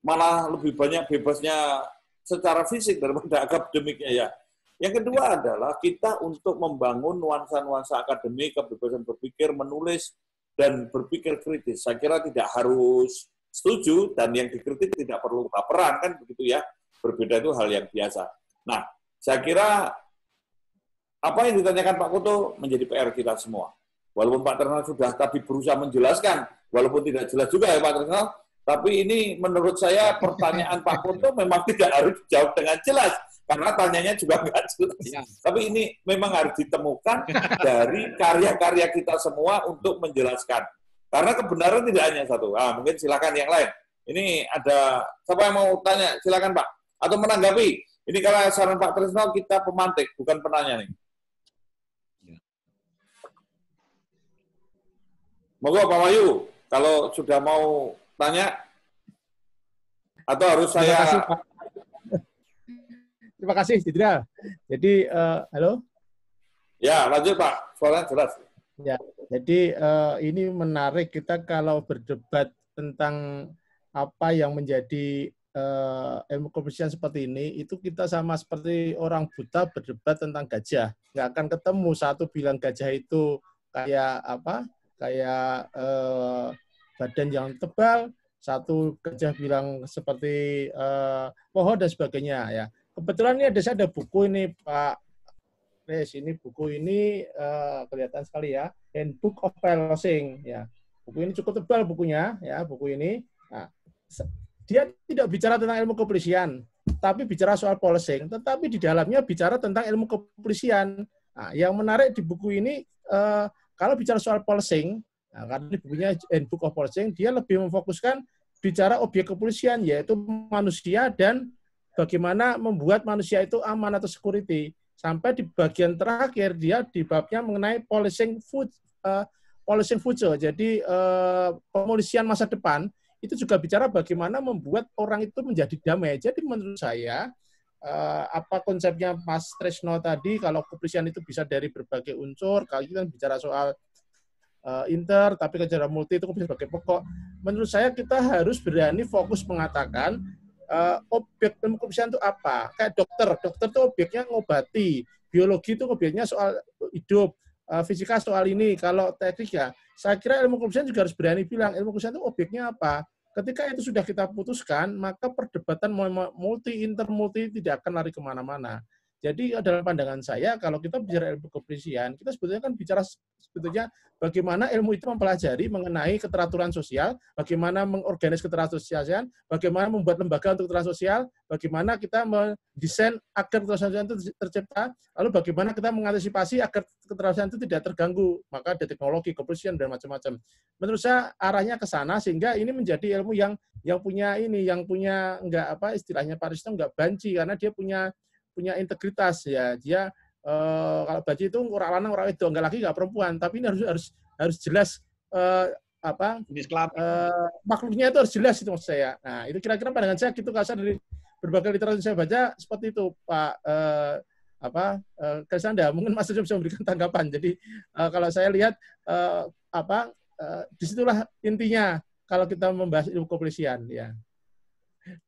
malah lebih banyak bebasnya secara fisik daripada akademiknya ya. Yang kedua adalah kita untuk membangun nuansa-nuansa akademik, kebebasan berpikir, menulis, dan berpikir kritis. Saya kira tidak harus setuju, dan yang dikritik tidak perlu baperan, kan begitu ya. Berbeda itu hal yang biasa. Nah, saya kira apa yang ditanyakan Pak Kuto menjadi PR kita semua. Walaupun Pak Ternal sudah tadi berusaha menjelaskan, walaupun tidak jelas juga ya Pak Ternal, tapi ini menurut saya pertanyaan Pak Kunto memang tidak harus dijawab dengan jelas karena tanyanya juga nggak jelas. Ya. Tapi ini memang harus ditemukan dari karya-karya kita semua untuk menjelaskan. Karena kebenaran tidak hanya satu. Ah, mungkin silakan yang lain. Ini ada siapa yang mau tanya? Silakan Pak atau menanggapi. Ini kalau saran Pak Trisno kita pemantik bukan penanya nih. Monggo Pak Wayu, kalau sudah mau tanya atau harus saya Terima kasih, Terima kasih Jidra. Jadi uh, halo. Ya, lanjut Pak. Suara jelas. Ya, jadi uh, ini menarik kita kalau berdebat tentang apa yang menjadi uh, ilmu kebersihan seperti ini, itu kita sama seperti orang buta berdebat tentang gajah. Nggak akan ketemu satu bilang gajah itu kayak apa kayak eh, badan yang tebal, satu kerja bilang seperti eh, pohon dan sebagainya ya. Kebetulan ini ada saya ada buku ini Pak Res ini buku ini eh, kelihatan sekali ya, Handbook of Pelosing ya. Buku ini cukup tebal bukunya ya, buku ini. Nah, dia tidak bicara tentang ilmu kepolisian, tapi bicara soal policing, tetapi di dalamnya bicara tentang ilmu kepolisian. Nah, yang menarik di buku ini eh, kalau bicara soal policing, nah, karena ini bukunya Handbook of Policing, dia lebih memfokuskan bicara objek kepolisian, yaitu manusia dan bagaimana membuat manusia itu aman atau security. Sampai di bagian terakhir, dia di babnya mengenai policing food, uh, eh, policing future, jadi uh, pemolisian masa depan, itu juga bicara bagaimana membuat orang itu menjadi damai. Jadi menurut saya, uh, apa konsepnya Mas Tresno tadi kalau kepolisian itu bisa dari berbagai unsur kalau kita bicara soal uh, inter tapi kejar multi itu bisa sebagai pokok menurut saya kita harus berani fokus mengatakan uh, objek ilmu kepolisian itu apa kayak dokter dokter itu objeknya ngobati biologi itu objeknya soal hidup uh, fisika soal ini kalau teknik ya saya kira ilmu kepolisian juga harus berani bilang ilmu kepolisian itu objeknya apa Ketika itu sudah kita putuskan, maka perdebatan multi inter multi tidak akan lari kemana-mana. Jadi dalam pandangan saya, kalau kita bicara ilmu kepolisian, kita sebetulnya kan bicara sebetulnya bagaimana ilmu itu mempelajari mengenai keteraturan sosial, bagaimana mengorganis keteraturan sosial, bagaimana membuat lembaga untuk keteraturan sosial, bagaimana kita mendesain agar keteraturan sosial itu tercipta, lalu bagaimana kita mengantisipasi agar keteraturan sosial itu tidak terganggu, maka ada teknologi, kepolisian, dan macam-macam. Menurut saya arahnya ke sana, sehingga ini menjadi ilmu yang yang punya ini, yang punya enggak apa istilahnya Pak Risto enggak banci, karena dia punya punya integritas ya dia e, kalau baju itu orang lanang orang itu enggak lagi nggak perempuan tapi ini harus harus harus jelas e, apa e, makhluknya itu harus jelas itu maksud saya nah itu kira-kira pandangan saya gitu kasar dari berbagai literasi yang saya baca seperti itu pak e, apa uh, mungkin Mas bisa memberikan tanggapan jadi e, kalau saya lihat e, apa e, disitulah intinya kalau kita membahas ilmu kepolisian ya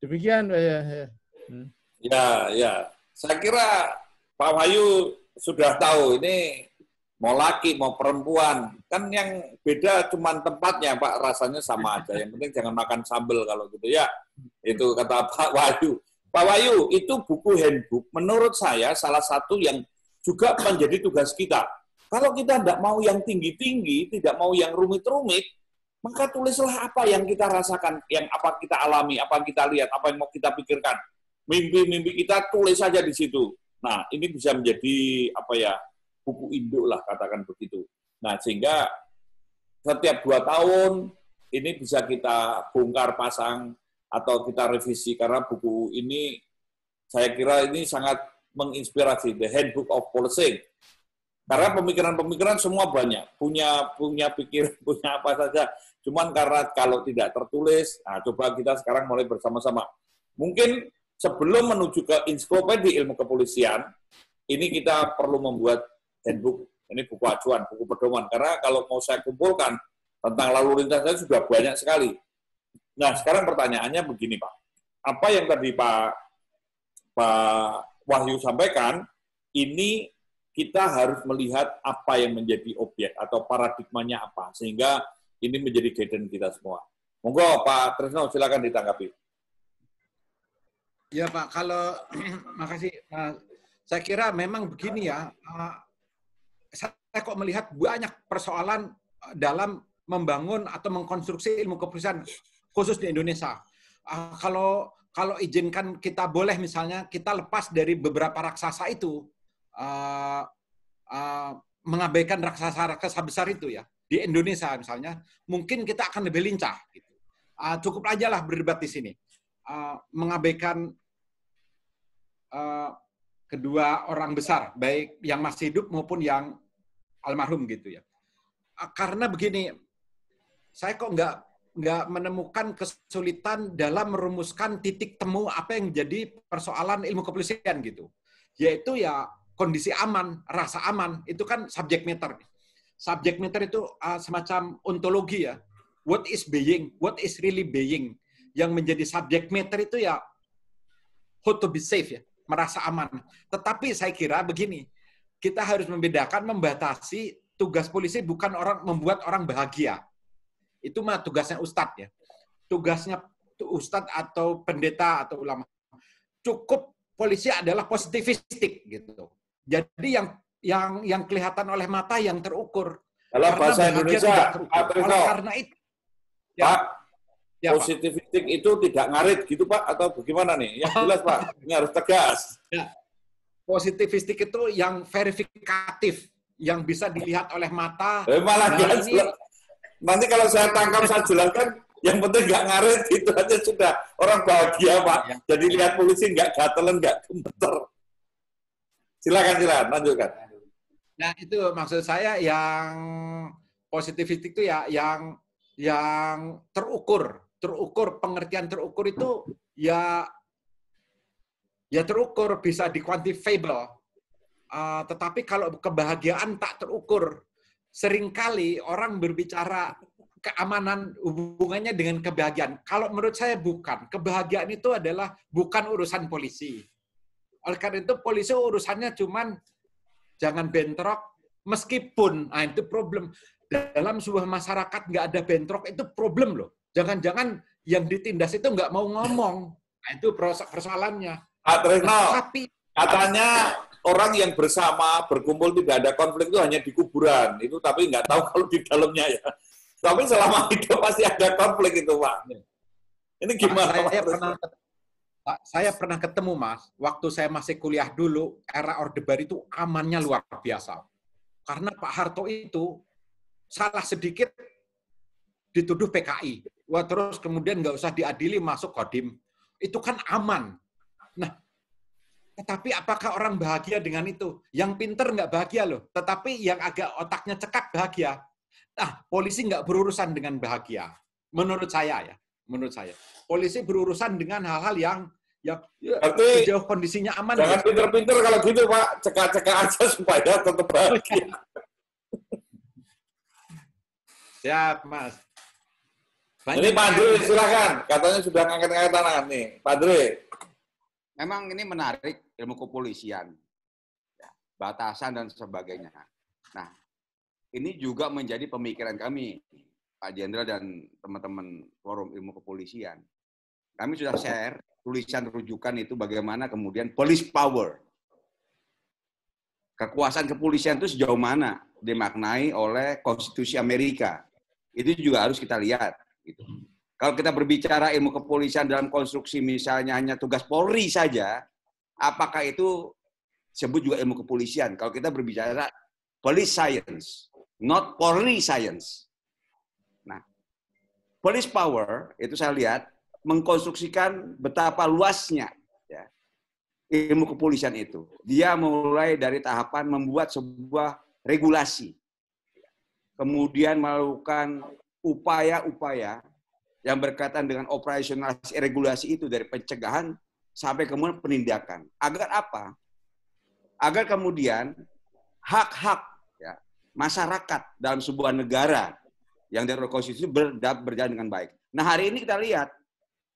demikian ya ya, hmm. ya, ya saya kira Pak Wahyu sudah tahu ini mau laki mau perempuan kan yang beda cuman tempatnya Pak rasanya sama aja. Yang penting jangan makan sambel kalau gitu ya. Itu kata Pak Wahyu. Pak Wahyu itu buku handbook menurut saya salah satu yang juga menjadi tugas kita. Kalau kita tidak mau yang tinggi-tinggi, tidak mau yang rumit-rumit, maka tulislah apa yang kita rasakan, yang apa kita alami, apa yang kita lihat, apa yang mau kita pikirkan mimpi-mimpi kita tulis saja di situ. Nah, ini bisa menjadi apa ya buku induk lah katakan begitu. Nah, sehingga setiap dua tahun ini bisa kita bongkar pasang atau kita revisi karena buku ini saya kira ini sangat menginspirasi The Handbook of Policing. Karena pemikiran-pemikiran semua banyak, punya punya pikir, punya apa saja. Cuman karena kalau tidak tertulis, nah coba kita sekarang mulai bersama-sama. Mungkin sebelum menuju ke ensiklopedia ilmu kepolisian, ini kita perlu membuat handbook. Ini buku acuan, buku pedoman. Karena kalau mau saya kumpulkan tentang lalu lintas saya sudah banyak sekali. Nah, sekarang pertanyaannya begini, Pak. Apa yang tadi Pak Pak Wahyu sampaikan, ini kita harus melihat apa yang menjadi objek atau paradigmanya apa sehingga ini menjadi guidance kita semua. Monggo Pak Trisno silakan ditanggapi. Ya Pak, kalau makasih. Nah, saya kira memang begini ya. Eh, saya kok melihat banyak persoalan eh, dalam membangun atau mengkonstruksi ilmu kepolisian khusus di Indonesia. Uh, kalau kalau izinkan kita boleh misalnya kita lepas dari beberapa raksasa itu uh, uh, mengabaikan raksasa-raksasa besar itu ya di Indonesia misalnya mungkin kita akan lebih lincah. Gitu. Uh, cukup aja lah berdebat di sini. Uh, mengabaikan uh, kedua orang besar, baik yang masih hidup maupun yang almarhum gitu ya. Eh, karena begini, saya kok nggak nggak menemukan kesulitan dalam merumuskan titik temu apa yang jadi persoalan ilmu kepolisian gitu. Yaitu ya kondisi aman, rasa aman, itu kan subject matter. Subject matter itu uh, semacam ontologi ya. What is being, what is really being. Yang menjadi subject matter itu ya how to be safe ya merasa aman. Tetapi saya kira begini, kita harus membedakan membatasi tugas polisi bukan orang membuat orang bahagia. Itu mah tugasnya ustadz ya. Tugasnya ustadz atau pendeta atau ulama. Cukup polisi adalah positivistik gitu. Jadi yang yang yang kelihatan oleh mata yang terukur. Kalau bahasa Indonesia, Pak karena itu. Ya. Ya, Positif itu tidak ngarit gitu Pak atau bagaimana nih? Yang oh. jelas Pak, ini harus tegas. Ya. Positivistik itu yang verifikatif, yang bisa dilihat oleh mata. Eh, malah nah, ini... Nanti kalau saya tangkap saya jelaskan, yang penting nggak ngarit itu aja sudah orang bahagia Pak. Ya. Jadi lihat polisi nggak gatelan, nggak gemeter. Silakan silakan lanjutkan. Nah itu maksud saya yang positivistik itu ya yang yang terukur terukur pengertian terukur itu ya ya terukur bisa dikuantifiable uh, ah, tetapi kalau kebahagiaan tak terukur seringkali orang berbicara keamanan hubungannya dengan kebahagiaan kalau menurut saya bukan kebahagiaan itu adalah bukan urusan polisi oleh karena itu polisi urusannya cuman jangan bentrok meskipun nah itu problem dalam sebuah masyarakat nggak ada bentrok itu problem loh Jangan-jangan yang ditindas itu nggak mau ngomong. Nah, itu persoalannya. Adrenal. Tapi katanya orang yang bersama berkumpul tidak ada konflik itu hanya di kuburan itu tapi nggak tahu kalau di dalamnya ya. Tapi selama hidup pasti ada konflik itu pak. Ini gimana? Pak, saya, Pernah, Pak, saya pernah ketemu Mas. Waktu saya masih kuliah dulu era Orde Baru itu amannya luar biasa. Karena Pak Harto itu salah sedikit dituduh PKI wah terus kemudian nggak usah diadili masuk kodim. Itu kan aman. Nah, tetapi apakah orang bahagia dengan itu? Yang pinter nggak bahagia loh, tetapi yang agak otaknya cekak bahagia. Nah, polisi nggak berurusan dengan bahagia. Menurut saya ya, menurut saya. Polisi berurusan dengan hal-hal yang ya, ya Berarti sejauh kondisinya aman. Jangan pinter ya. pinter-pinter kalau gitu Pak, cekak-cekak aja supaya tetap bahagia. Siap Mas. Banyak. Ini Padre silakan, katanya sudah ngangkat-ngangkat tangan nih. Padre. Memang ini menarik ilmu kepolisian, ya, batasan dan sebagainya. Nah, ini juga menjadi pemikiran kami, Pak Jenderal dan teman-teman forum ilmu kepolisian. Kami sudah share tulisan rujukan itu bagaimana kemudian police power. Kekuasaan kepolisian itu sejauh mana dimaknai oleh konstitusi Amerika. Itu juga harus kita lihat. Gitu. Kalau kita berbicara ilmu kepolisian dalam konstruksi misalnya hanya tugas Polri saja, apakah itu sebut juga ilmu kepolisian? Kalau kita berbicara police science, not Polri science. Nah, police power itu saya lihat mengkonstruksikan betapa luasnya ya, ilmu kepolisian itu. Dia mulai dari tahapan membuat sebuah regulasi, kemudian melakukan upaya-upaya yang berkaitan dengan operasional regulasi itu dari pencegahan sampai kemudian penindakan. Agar apa? Agar kemudian hak-hak ya, masyarakat dalam sebuah negara yang dari konstitusi ber, berjalan dengan baik. Nah hari ini kita lihat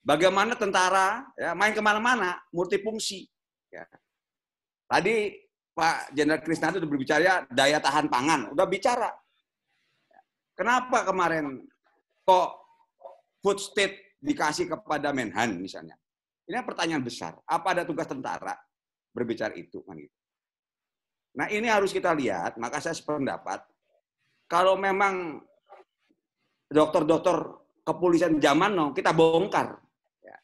bagaimana tentara ya, main kemana-mana, multifungsi. Ya. Tadi Pak Jenderal Krisnanto sudah berbicara daya tahan pangan, udah bicara Kenapa kemarin kok food state dikasih kepada Menhan misalnya? Ini pertanyaan besar. Apa ada tugas tentara berbicara itu Nah, ini harus kita lihat, maka saya sependapat kalau memang dokter-dokter kepolisian zaman no, kita bongkar. Ya.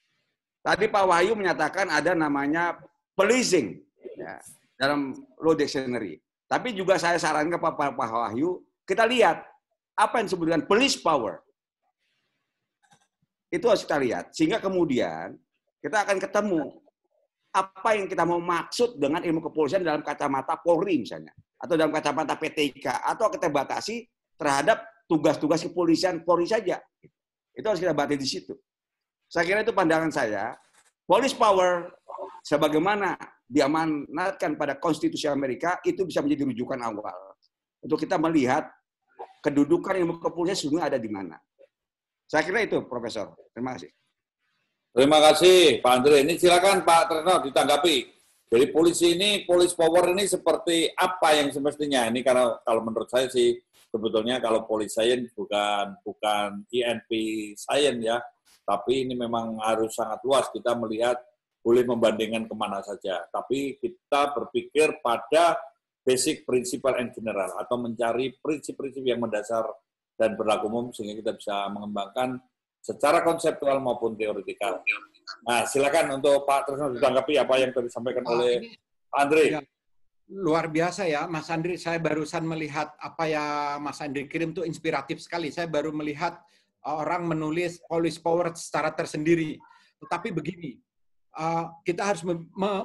Tadi Pak Wahyu menyatakan ada namanya policing ya, dalam law dictionary. Tapi juga saya sarankan ke Pak Wahyu, kita lihat apa yang disebut dengan police power. Itu harus kita lihat. Sehingga kemudian kita akan ketemu apa yang kita mau maksud dengan ilmu kepolisian dalam kacamata Polri misalnya. Atau dalam kacamata PTK. Atau kita batasi terhadap tugas-tugas kepolisian Polri saja. Itu harus kita batasi di situ. Saya kira itu pandangan saya. Police power sebagaimana diamanatkan pada konstitusi Amerika itu bisa menjadi rujukan awal untuk kita melihat kedudukan ilmu kepolisian sebenarnya ada di mana. Saya kira itu, Profesor. Terima kasih. Terima kasih, Pak Andre. Ini silakan Pak Treno ditanggapi. Jadi polisi ini, polis power ini seperti apa yang semestinya? Ini karena kalau menurut saya sih sebetulnya kalau polis sains bukan bukan INP e sains ya, tapi ini memang harus sangat luas kita melihat boleh membandingkan kemana saja. Tapi kita berpikir pada basic principle and general atau mencari prinsip-prinsip yang mendasar dan berlaku umum sehingga kita bisa mengembangkan secara konseptual maupun teoretikal. Nah, silakan untuk Pak Tresno ditanggapi apa yang tadi disampaikan oh, oleh Andre. Ya, luar biasa ya, Mas Andre. Saya barusan melihat apa ya Mas Andre kirim itu inspiratif sekali. Saya baru melihat uh, orang menulis Polish Power secara tersendiri. Tetapi begini, Eh, kita harus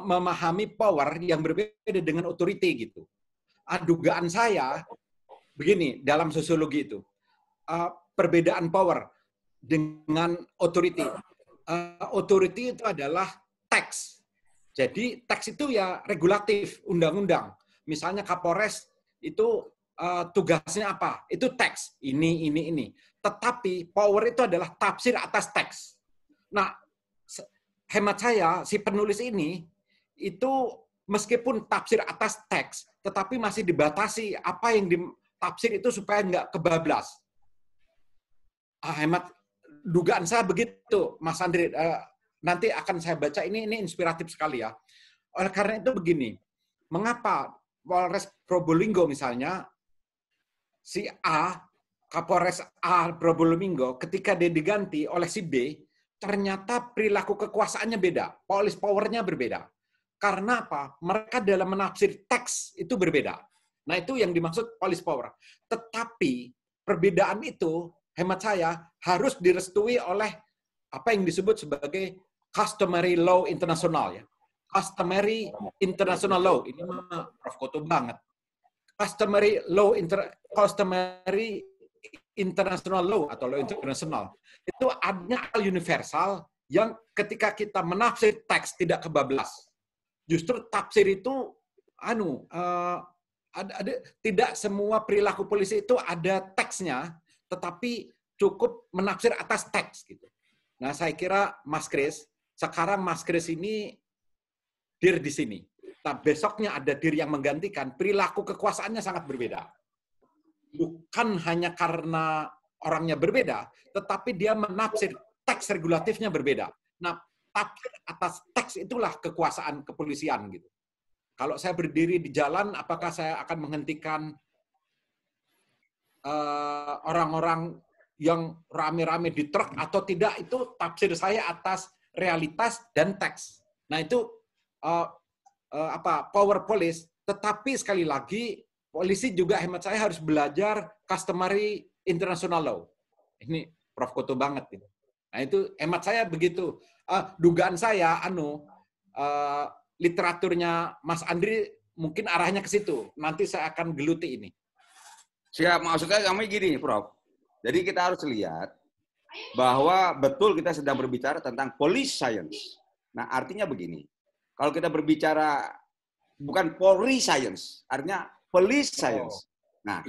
memahami power yang berbeda dengan authority gitu. Adugaan ah, dugaan saya begini dalam sosiologi itu uh, perbedaan power dengan authority. Uh, authority itu adalah teks. Jadi teks itu ya regulatif undang-undang. Misalnya Kapolres itu uh, tugasnya apa? Itu teks ini ini ini. Tetapi power itu adalah tafsir atas teks. Nah, hemat saya si penulis ini itu meskipun tafsir atas teks, tetapi masih dibatasi apa yang ditafsir itu supaya nggak kebablas. Ah, hemat dugaan saya begitu, Mas Andri. uh, nanti akan saya baca ini ini inspiratif sekali ya. Oleh karena itu begini, mengapa Polres Probolinggo misalnya si A Kapolres A Probolinggo ketika dia diganti oleh si B ternyata perilaku kekuasaannya beda, polis powernya berbeda. Karena apa? Mereka dalam menafsir teks itu berbeda. Nah itu yang dimaksud polis power. Tetapi perbedaan itu, hemat saya, harus direstui oleh apa yang disebut sebagai customary law internasional ya. Customary international law ini mah Prof Koto banget. Customary law inter, customary international law atau law internasional itu adanya hal universal yang ketika kita menafsir teks tidak kebablas. Justru tafsir itu anu uh, ada, ada tidak semua perilaku polisi itu ada teksnya, tetapi cukup menafsir atas teks gitu. Nah, saya kira Mas Kris, sekarang Mas Kris ini dir di sini. Nah, besoknya ada dir yang menggantikan, perilaku kekuasaannya sangat berbeda bukan hanya karena orangnya berbeda, tetapi dia menafsir teks regulatifnya berbeda. Nah, tafsir atas teks itulah kekuasaan kepolisian gitu. Kalau saya berdiri di jalan, apakah saya akan menghentikan orang eh, orang-orang yang rame-rame di truk atau tidak itu tafsir saya atas realitas dan teks. Nah itu uh, uh, apa power police. Tetapi sekali lagi polisi juga hemat saya harus belajar customary international law. Ini Prof Koto banget ini. Nah itu hemat saya begitu. Uh, dugaan saya, anu uh, literaturnya Mas Andri mungkin arahnya ke situ. Nanti saya akan geluti ini. Siap, maksudnya kami gini, Prof. Jadi kita harus lihat bahwa betul kita sedang berbicara tentang police science. Nah, artinya begini. Kalau kita berbicara bukan police science, artinya police oh. science. Nah,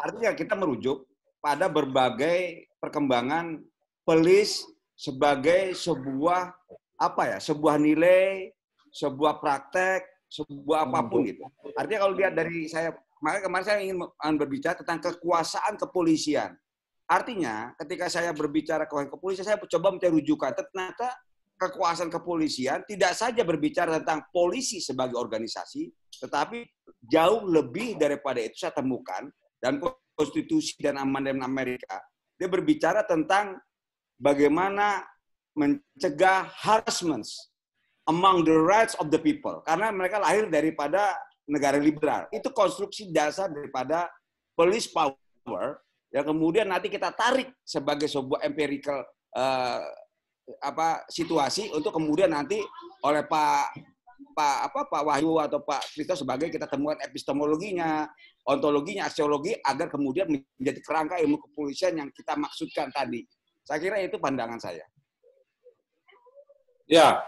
artinya kita merujuk pada berbagai perkembangan police sebagai sebuah apa ya, sebuah nilai, sebuah praktek, sebuah apapun hmm. gitu. Artinya kalau lihat dari saya maka kemarin saya ingin berbicara tentang kekuasaan kepolisian. Artinya, ketika saya berbicara ke kepolisian, saya coba mencari rujukan. Ternyata kekuasaan kepolisian tidak saja berbicara tentang polisi sebagai organisasi, tetapi jauh lebih daripada itu saya temukan dan konstitusi dan amandemen Amerika, dia berbicara tentang bagaimana mencegah harassment among the rights of the people karena mereka lahir daripada negara liberal. Itu konstruksi dasar daripada police power yang kemudian nanti kita tarik sebagai sebuah empirical eh, apa situasi untuk kemudian nanti oleh Pak Pak apa Pak Wahyu atau Pak Kristo sebagai kita temukan epistemologinya, ontologinya, aksiologi agar kemudian menjadi kerangka ilmu kepolisian yang kita maksudkan tadi. Saya kira itu pandangan saya. Ya,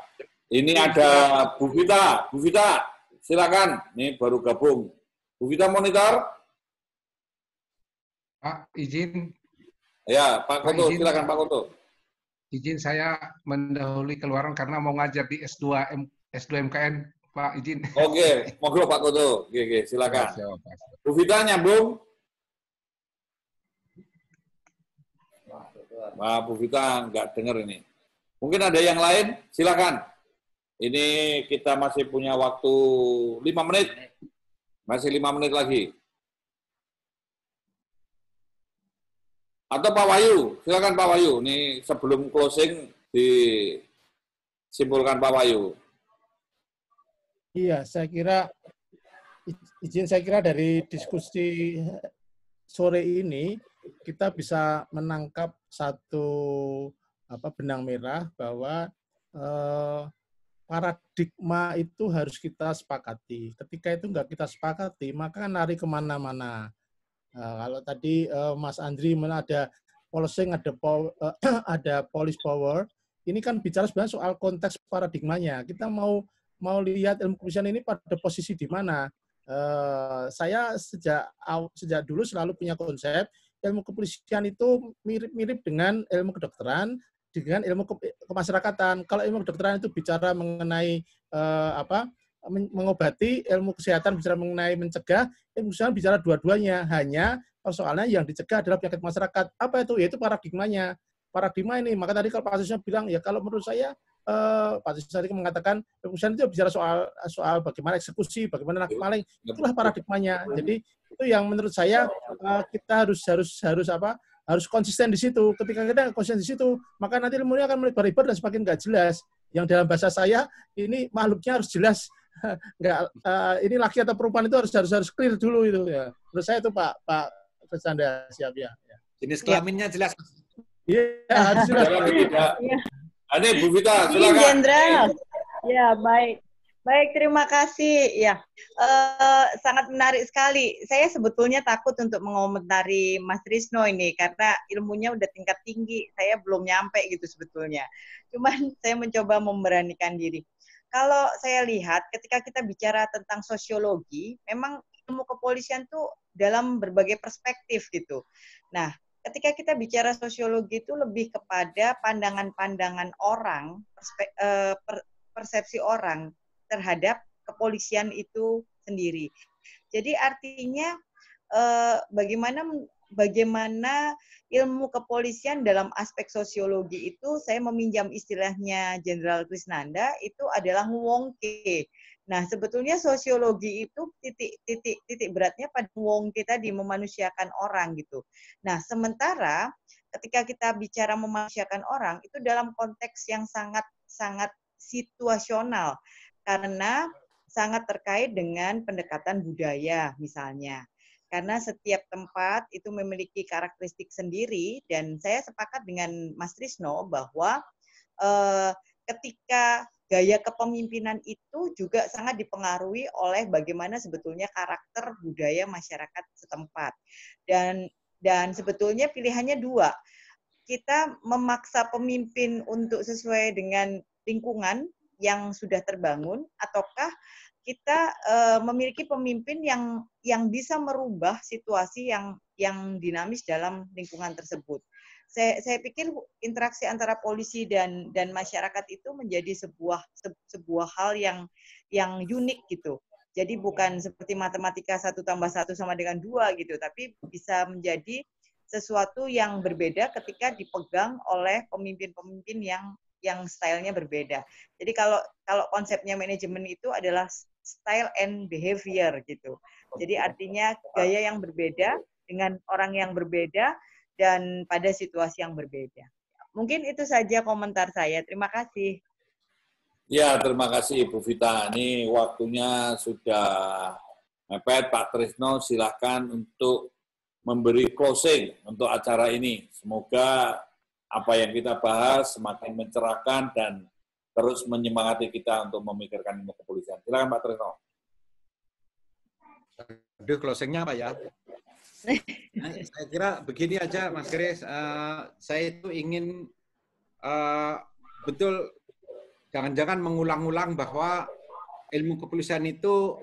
ini ada Bu Vita. Bu Vita, silakan. Ini baru gabung. Bu Vita monitor. Pak, izin. Ya, Pak Koto, silakan Pak Koto izin saya mendahului keluaran karena mau ngajar di S2 M, S2 MKN, Pak izin. Oke, okay. monggo Pak Koto. Oke, oke, silakan. Bu Vita nyambung. Wah, Bu Vita nggak dengar ini. Mungkin ada yang lain, silakan. Ini kita masih punya waktu lima menit. Masih lima menit lagi. Atau Pak Wayu, silakan Pak Wayu. Ini sebelum closing disimpulkan Pak Wayu. Iya, saya kira izin saya kira dari diskusi sore ini kita bisa menangkap satu apa benang merah bahwa eh, paradigma itu harus kita sepakati. Ketika itu nggak kita sepakati, maka nari kan kemana-mana. Nah, kalau tadi uh, Mas Andri ada policing, ada po uh, eh, ada police power. Ini kan bicara sebenarnya soal konteks paradigmanya. Kita mau mau lihat ilmu kepolisian ini pada posisi di mana. Uh, saya sejak sejak dulu selalu punya konsep ilmu kepolisian itu mirip-mirip dengan ilmu kedokteran dengan ilmu ke kemasyarakatan. Kalau ilmu kedokteran itu bicara mengenai uh, apa mengobati, ilmu kesehatan bicara mengenai mencegah, ilmu kesehatan bicara dua-duanya. Hanya persoalannya yang dicegah adalah penyakit masyarakat. Apa itu? Yaitu paradigmanya. Paradigma ini, maka tadi kalau Pak asisnya bilang, ya kalau menurut saya, eh, Pak asis tadi mengatakan, ilmu kesehatan itu bicara soal soal bagaimana eksekusi, bagaimana anak maling, itulah paradigmanya. Jadi itu yang menurut saya eh, kita harus harus harus apa? harus konsisten di situ. Ketika kita konsisten di situ, maka nanti ilmunya akan melebar-lebar dan semakin nggak jelas. Yang dalam bahasa saya, ini makhluknya harus jelas nggak uh, ini laki atau perempuan itu harus harus harus clear dulu itu ya. Menurut saya itu Pak Pak Kesanda siap ya, ya. Jenis kelaminnya jelas. Iya, harus jelas. Iya. Ini Bu Vita, silakan. Jenderal. Ya, baik. Baik, terima kasih. Ya, uh, sangat menarik sekali. Saya sebetulnya takut untuk mengomentari Mas Risno ini karena ilmunya udah tingkat tinggi. Saya belum nyampe gitu sebetulnya. Cuman saya mencoba memberanikan diri. Kalau saya lihat, ketika kita bicara tentang sosiologi, memang ilmu kepolisian tuh dalam berbagai perspektif gitu. Nah, ketika kita bicara sosiologi itu lebih kepada pandangan-pandangan orang, eh, persepsi orang terhadap kepolisian itu sendiri. Jadi artinya eh, bagaimana bagaimana ilmu kepolisian dalam aspek sosiologi itu saya meminjam istilahnya Jenderal Krisnanda itu adalah wongke. Nah, sebetulnya sosiologi itu titik titik titik beratnya pada wongke tadi memanusiakan orang gitu. Nah, sementara ketika kita bicara memanusiakan orang itu dalam konteks yang sangat sangat situasional karena sangat terkait dengan pendekatan budaya misalnya. Karena setiap tempat itu memiliki karakteristik sendiri dan saya sepakat dengan Mas Trisno bahwa eh, ketika gaya kepemimpinan itu juga sangat dipengaruhi oleh bagaimana sebetulnya karakter budaya masyarakat setempat. Dan dan sebetulnya pilihannya dua. Kita memaksa pemimpin untuk sesuai dengan lingkungan yang sudah terbangun ataukah kita uh, memiliki pemimpin yang yang bisa merubah situasi yang yang dinamis dalam lingkungan tersebut. Saya, saya pikir interaksi antara polisi dan dan masyarakat itu menjadi sebuah se, sebuah hal yang yang unik gitu. Jadi bukan seperti matematika satu tambah satu sama dengan dua gitu, tapi bisa menjadi sesuatu yang berbeda ketika dipegang oleh pemimpin-pemimpin yang yang stylenya berbeda. Jadi kalau kalau konsepnya manajemen itu adalah style and behavior gitu. Jadi artinya gaya yang berbeda dengan orang yang berbeda dan pada situasi yang berbeda. Mungkin itu saja komentar saya. Terima kasih. Ya, terima kasih Ibu Vita. Ini waktunya sudah mepet. Pak Trisno silahkan untuk memberi closing untuk acara ini. Semoga apa yang kita bahas semakin mencerahkan dan terus menyemangati kita untuk memikirkan ilmu kepolisian. Silakan Pak Trisno. Aduh, closingnya apa ya? saya kira begini aja, Mas Kris. Uh, eh, saya itu ingin uh, betul jangan-jangan mengulang-ulang bahwa ilmu kepolisian itu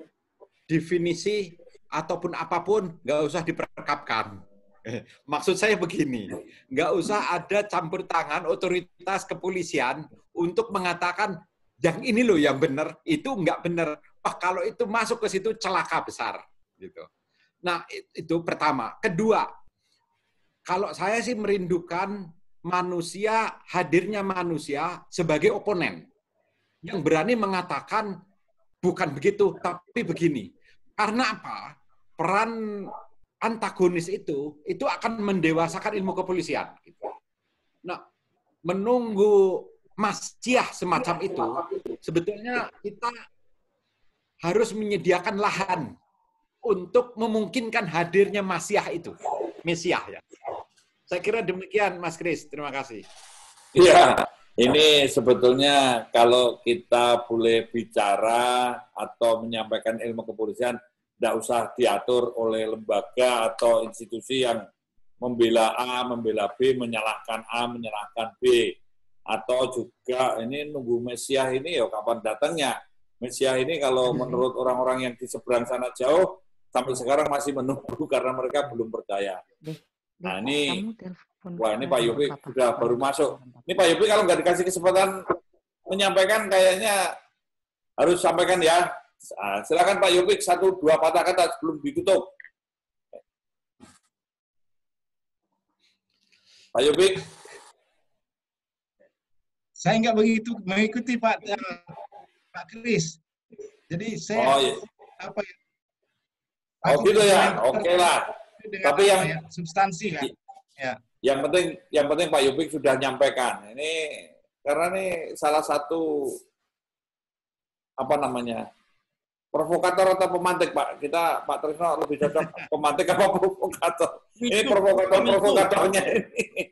definisi ataupun apapun nggak usah diperkapkan. Eh, maksud saya begini, nggak usah ada campur tangan otoritas kepolisian untuk mengatakan yang ini loh yang benar, itu nggak benar. Wah kalau itu masuk ke situ celaka besar, gitu. Nah itu pertama. Kedua, kalau saya sih merindukan manusia hadirnya manusia sebagai oponen yang berani mengatakan bukan begitu tapi begini. Karena apa? Peran antagonis itu itu akan mendewasakan ilmu kepolisian. Nah, menunggu masjiah semacam itu, sebetulnya kita harus menyediakan lahan untuk memungkinkan hadirnya masiah itu, mesiah ya. Saya kira demikian, Mas Kris. Terima kasih. Iya, ini sebetulnya kalau kita boleh bicara atau menyampaikan ilmu kepolisian, tidak usah diatur oleh lembaga atau institusi yang membela A, membela B, menyalahkan A, menyalahkan B. Atau juga ini nunggu Mesiah ini ya kapan datangnya. Mesiah ini kalau menurut orang-orang yang di seberang sana jauh, sampai sekarang masih menunggu karena mereka belum percaya. Nah ini, wah ini Pak Yopi sudah baru masuk. Ini Pak Yopi kalau nggak dikasih kesempatan menyampaikan kayaknya harus sampaikan ya Ah, silakan Pak Yopik satu dua patah kata sebelum ditutup. Pak Yopik. Saya nggak begitu mengikuti Pak eh, Pak Kris. Jadi saya oh, iya. apa ya? Oh gitu ya, oke okay lah. Tapi yang ya, substansi kan. Ya. Yang penting yang penting Pak Yopik sudah nyampaikan. Ini karena ini salah satu apa namanya provokator atau pemantik Pak? Kita Pak Trisno lebih cocok pemantik apa provokator? Ini provokator provokatornya ini.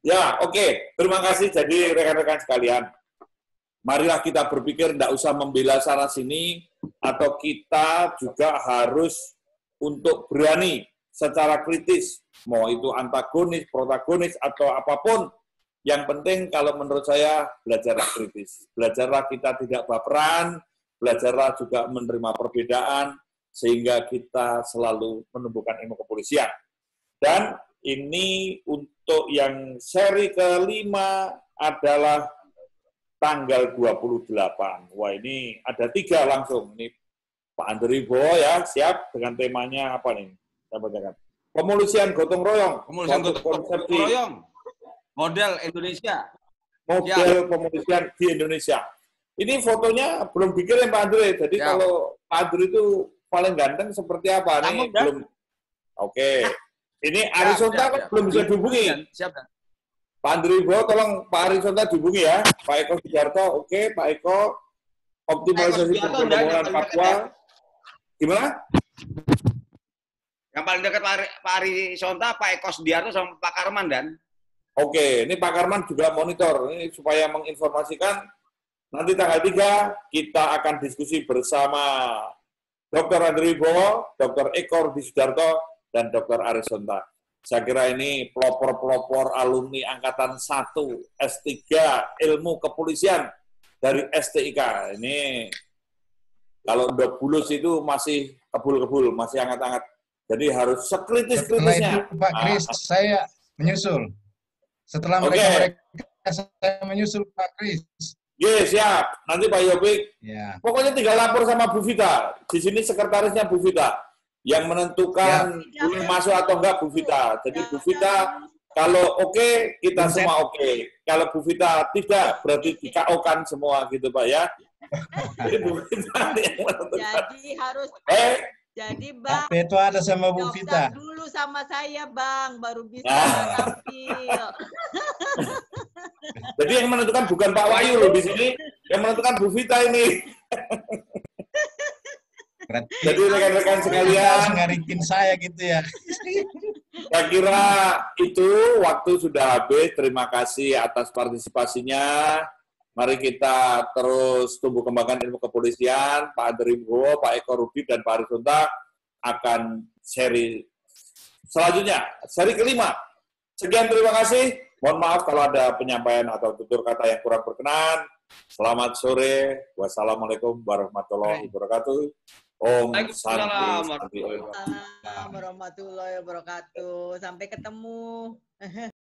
ya oke, okay. terima kasih jadi rekan-rekan sekalian. Marilah kita berpikir tidak usah membela sana sini atau kita juga harus untuk berani secara kritis mau itu antagonis, protagonis atau apapun yang penting kalau menurut saya belajarlah kritis. Belajarlah kita tidak baperan, belajarlah juga menerima perbedaan, sehingga kita selalu menumbuhkan ilmu kepolisian. Dan ini untuk yang seri kelima adalah tanggal 28. Wah ini ada tiga langsung. Ini Pak Andri Bowo ya, siap dengan temanya apa nih? Saya bacakan. Pemolusian gotong royong. Pemolusian gotong, gotong royong. Model Indonesia. Model ya. di Indonesia. Ini fotonya belum dikirim ya, Pak Andre. Jadi ya. kalau Pak Andre itu paling ganteng seperti apa? Ini belum. Oke. Okay. Nah. Ini Arisonta ya, kan ya. belum bisa dihubungi. Siap, ya. Pak Andri Ibo, tolong Pak Arisonta dihubungi ya. Pak Eko Sijarto, oke. Okay. Pak Eko, optimalisasi pembangunan Papua. Gimana? Yang paling dekat Pak, Ari, Sonta, Arisonta, Pak Eko Sudiarto sama Pak Karman, Dan. Oke, ini Pak Karman juga monitor ini supaya menginformasikan Nanti tanggal 3 kita akan diskusi bersama Dr. Andri Bowo, Dr. Eko Sudarto, dan Dr. Arisonta. Saya kira ini pelopor-pelopor alumni Angkatan 1 S3 Ilmu Kepolisian dari STIK. Ini kalau udah bulus itu masih kebul-kebul, masih hangat-hangat. Jadi harus sekritis-kritisnya. Pak Kris, ah, ah. saya menyusul. Setelah mereka-mereka mereka, saya menyusul Pak Kris. Ye, iya, siap. Nanti Pak Yopik. Yeah. Pokoknya tinggal lapor sama Bu Vita. Di sini sekretarisnya Bu Vita yang menentukan ya. boleh masuk atau enggak Bu Vita. Jadi Bu Vita ya. kalau oke okay, kita Bisa. semua oke. Okay. Kalau Bu Vita tidak berarti di kan semua gitu Pak ya. Jadi Bu Vita yang menentukan. Jadi harus eh, jadi Bang, Tapi itu ada sama Bu Vita. Dulu sama saya Bang, baru bisa ah. Jadi yang menentukan bukan Pak Wahyu loh di sini, yang menentukan Bu Vita ini. Jadi rekan-rekan sekalian ngarikin saya gitu ya. Saya kira itu waktu sudah habis. Terima kasih atas partisipasinya. Mari kita terus tumbuh kembangkan ilmu kepolisian. Pak Andri Pak Eko Rupi, dan Pak Arisonta akan seri selanjutnya. Seri kelima. Sekian terima kasih. Mohon maaf kalau ada penyampaian atau tutur kata yang kurang berkenan. Selamat sore. Wassalamualaikum warahmatullahi wabarakatuh. Om Waalaikumsalam warahmatullahi wabarakatuh. Sampai ketemu.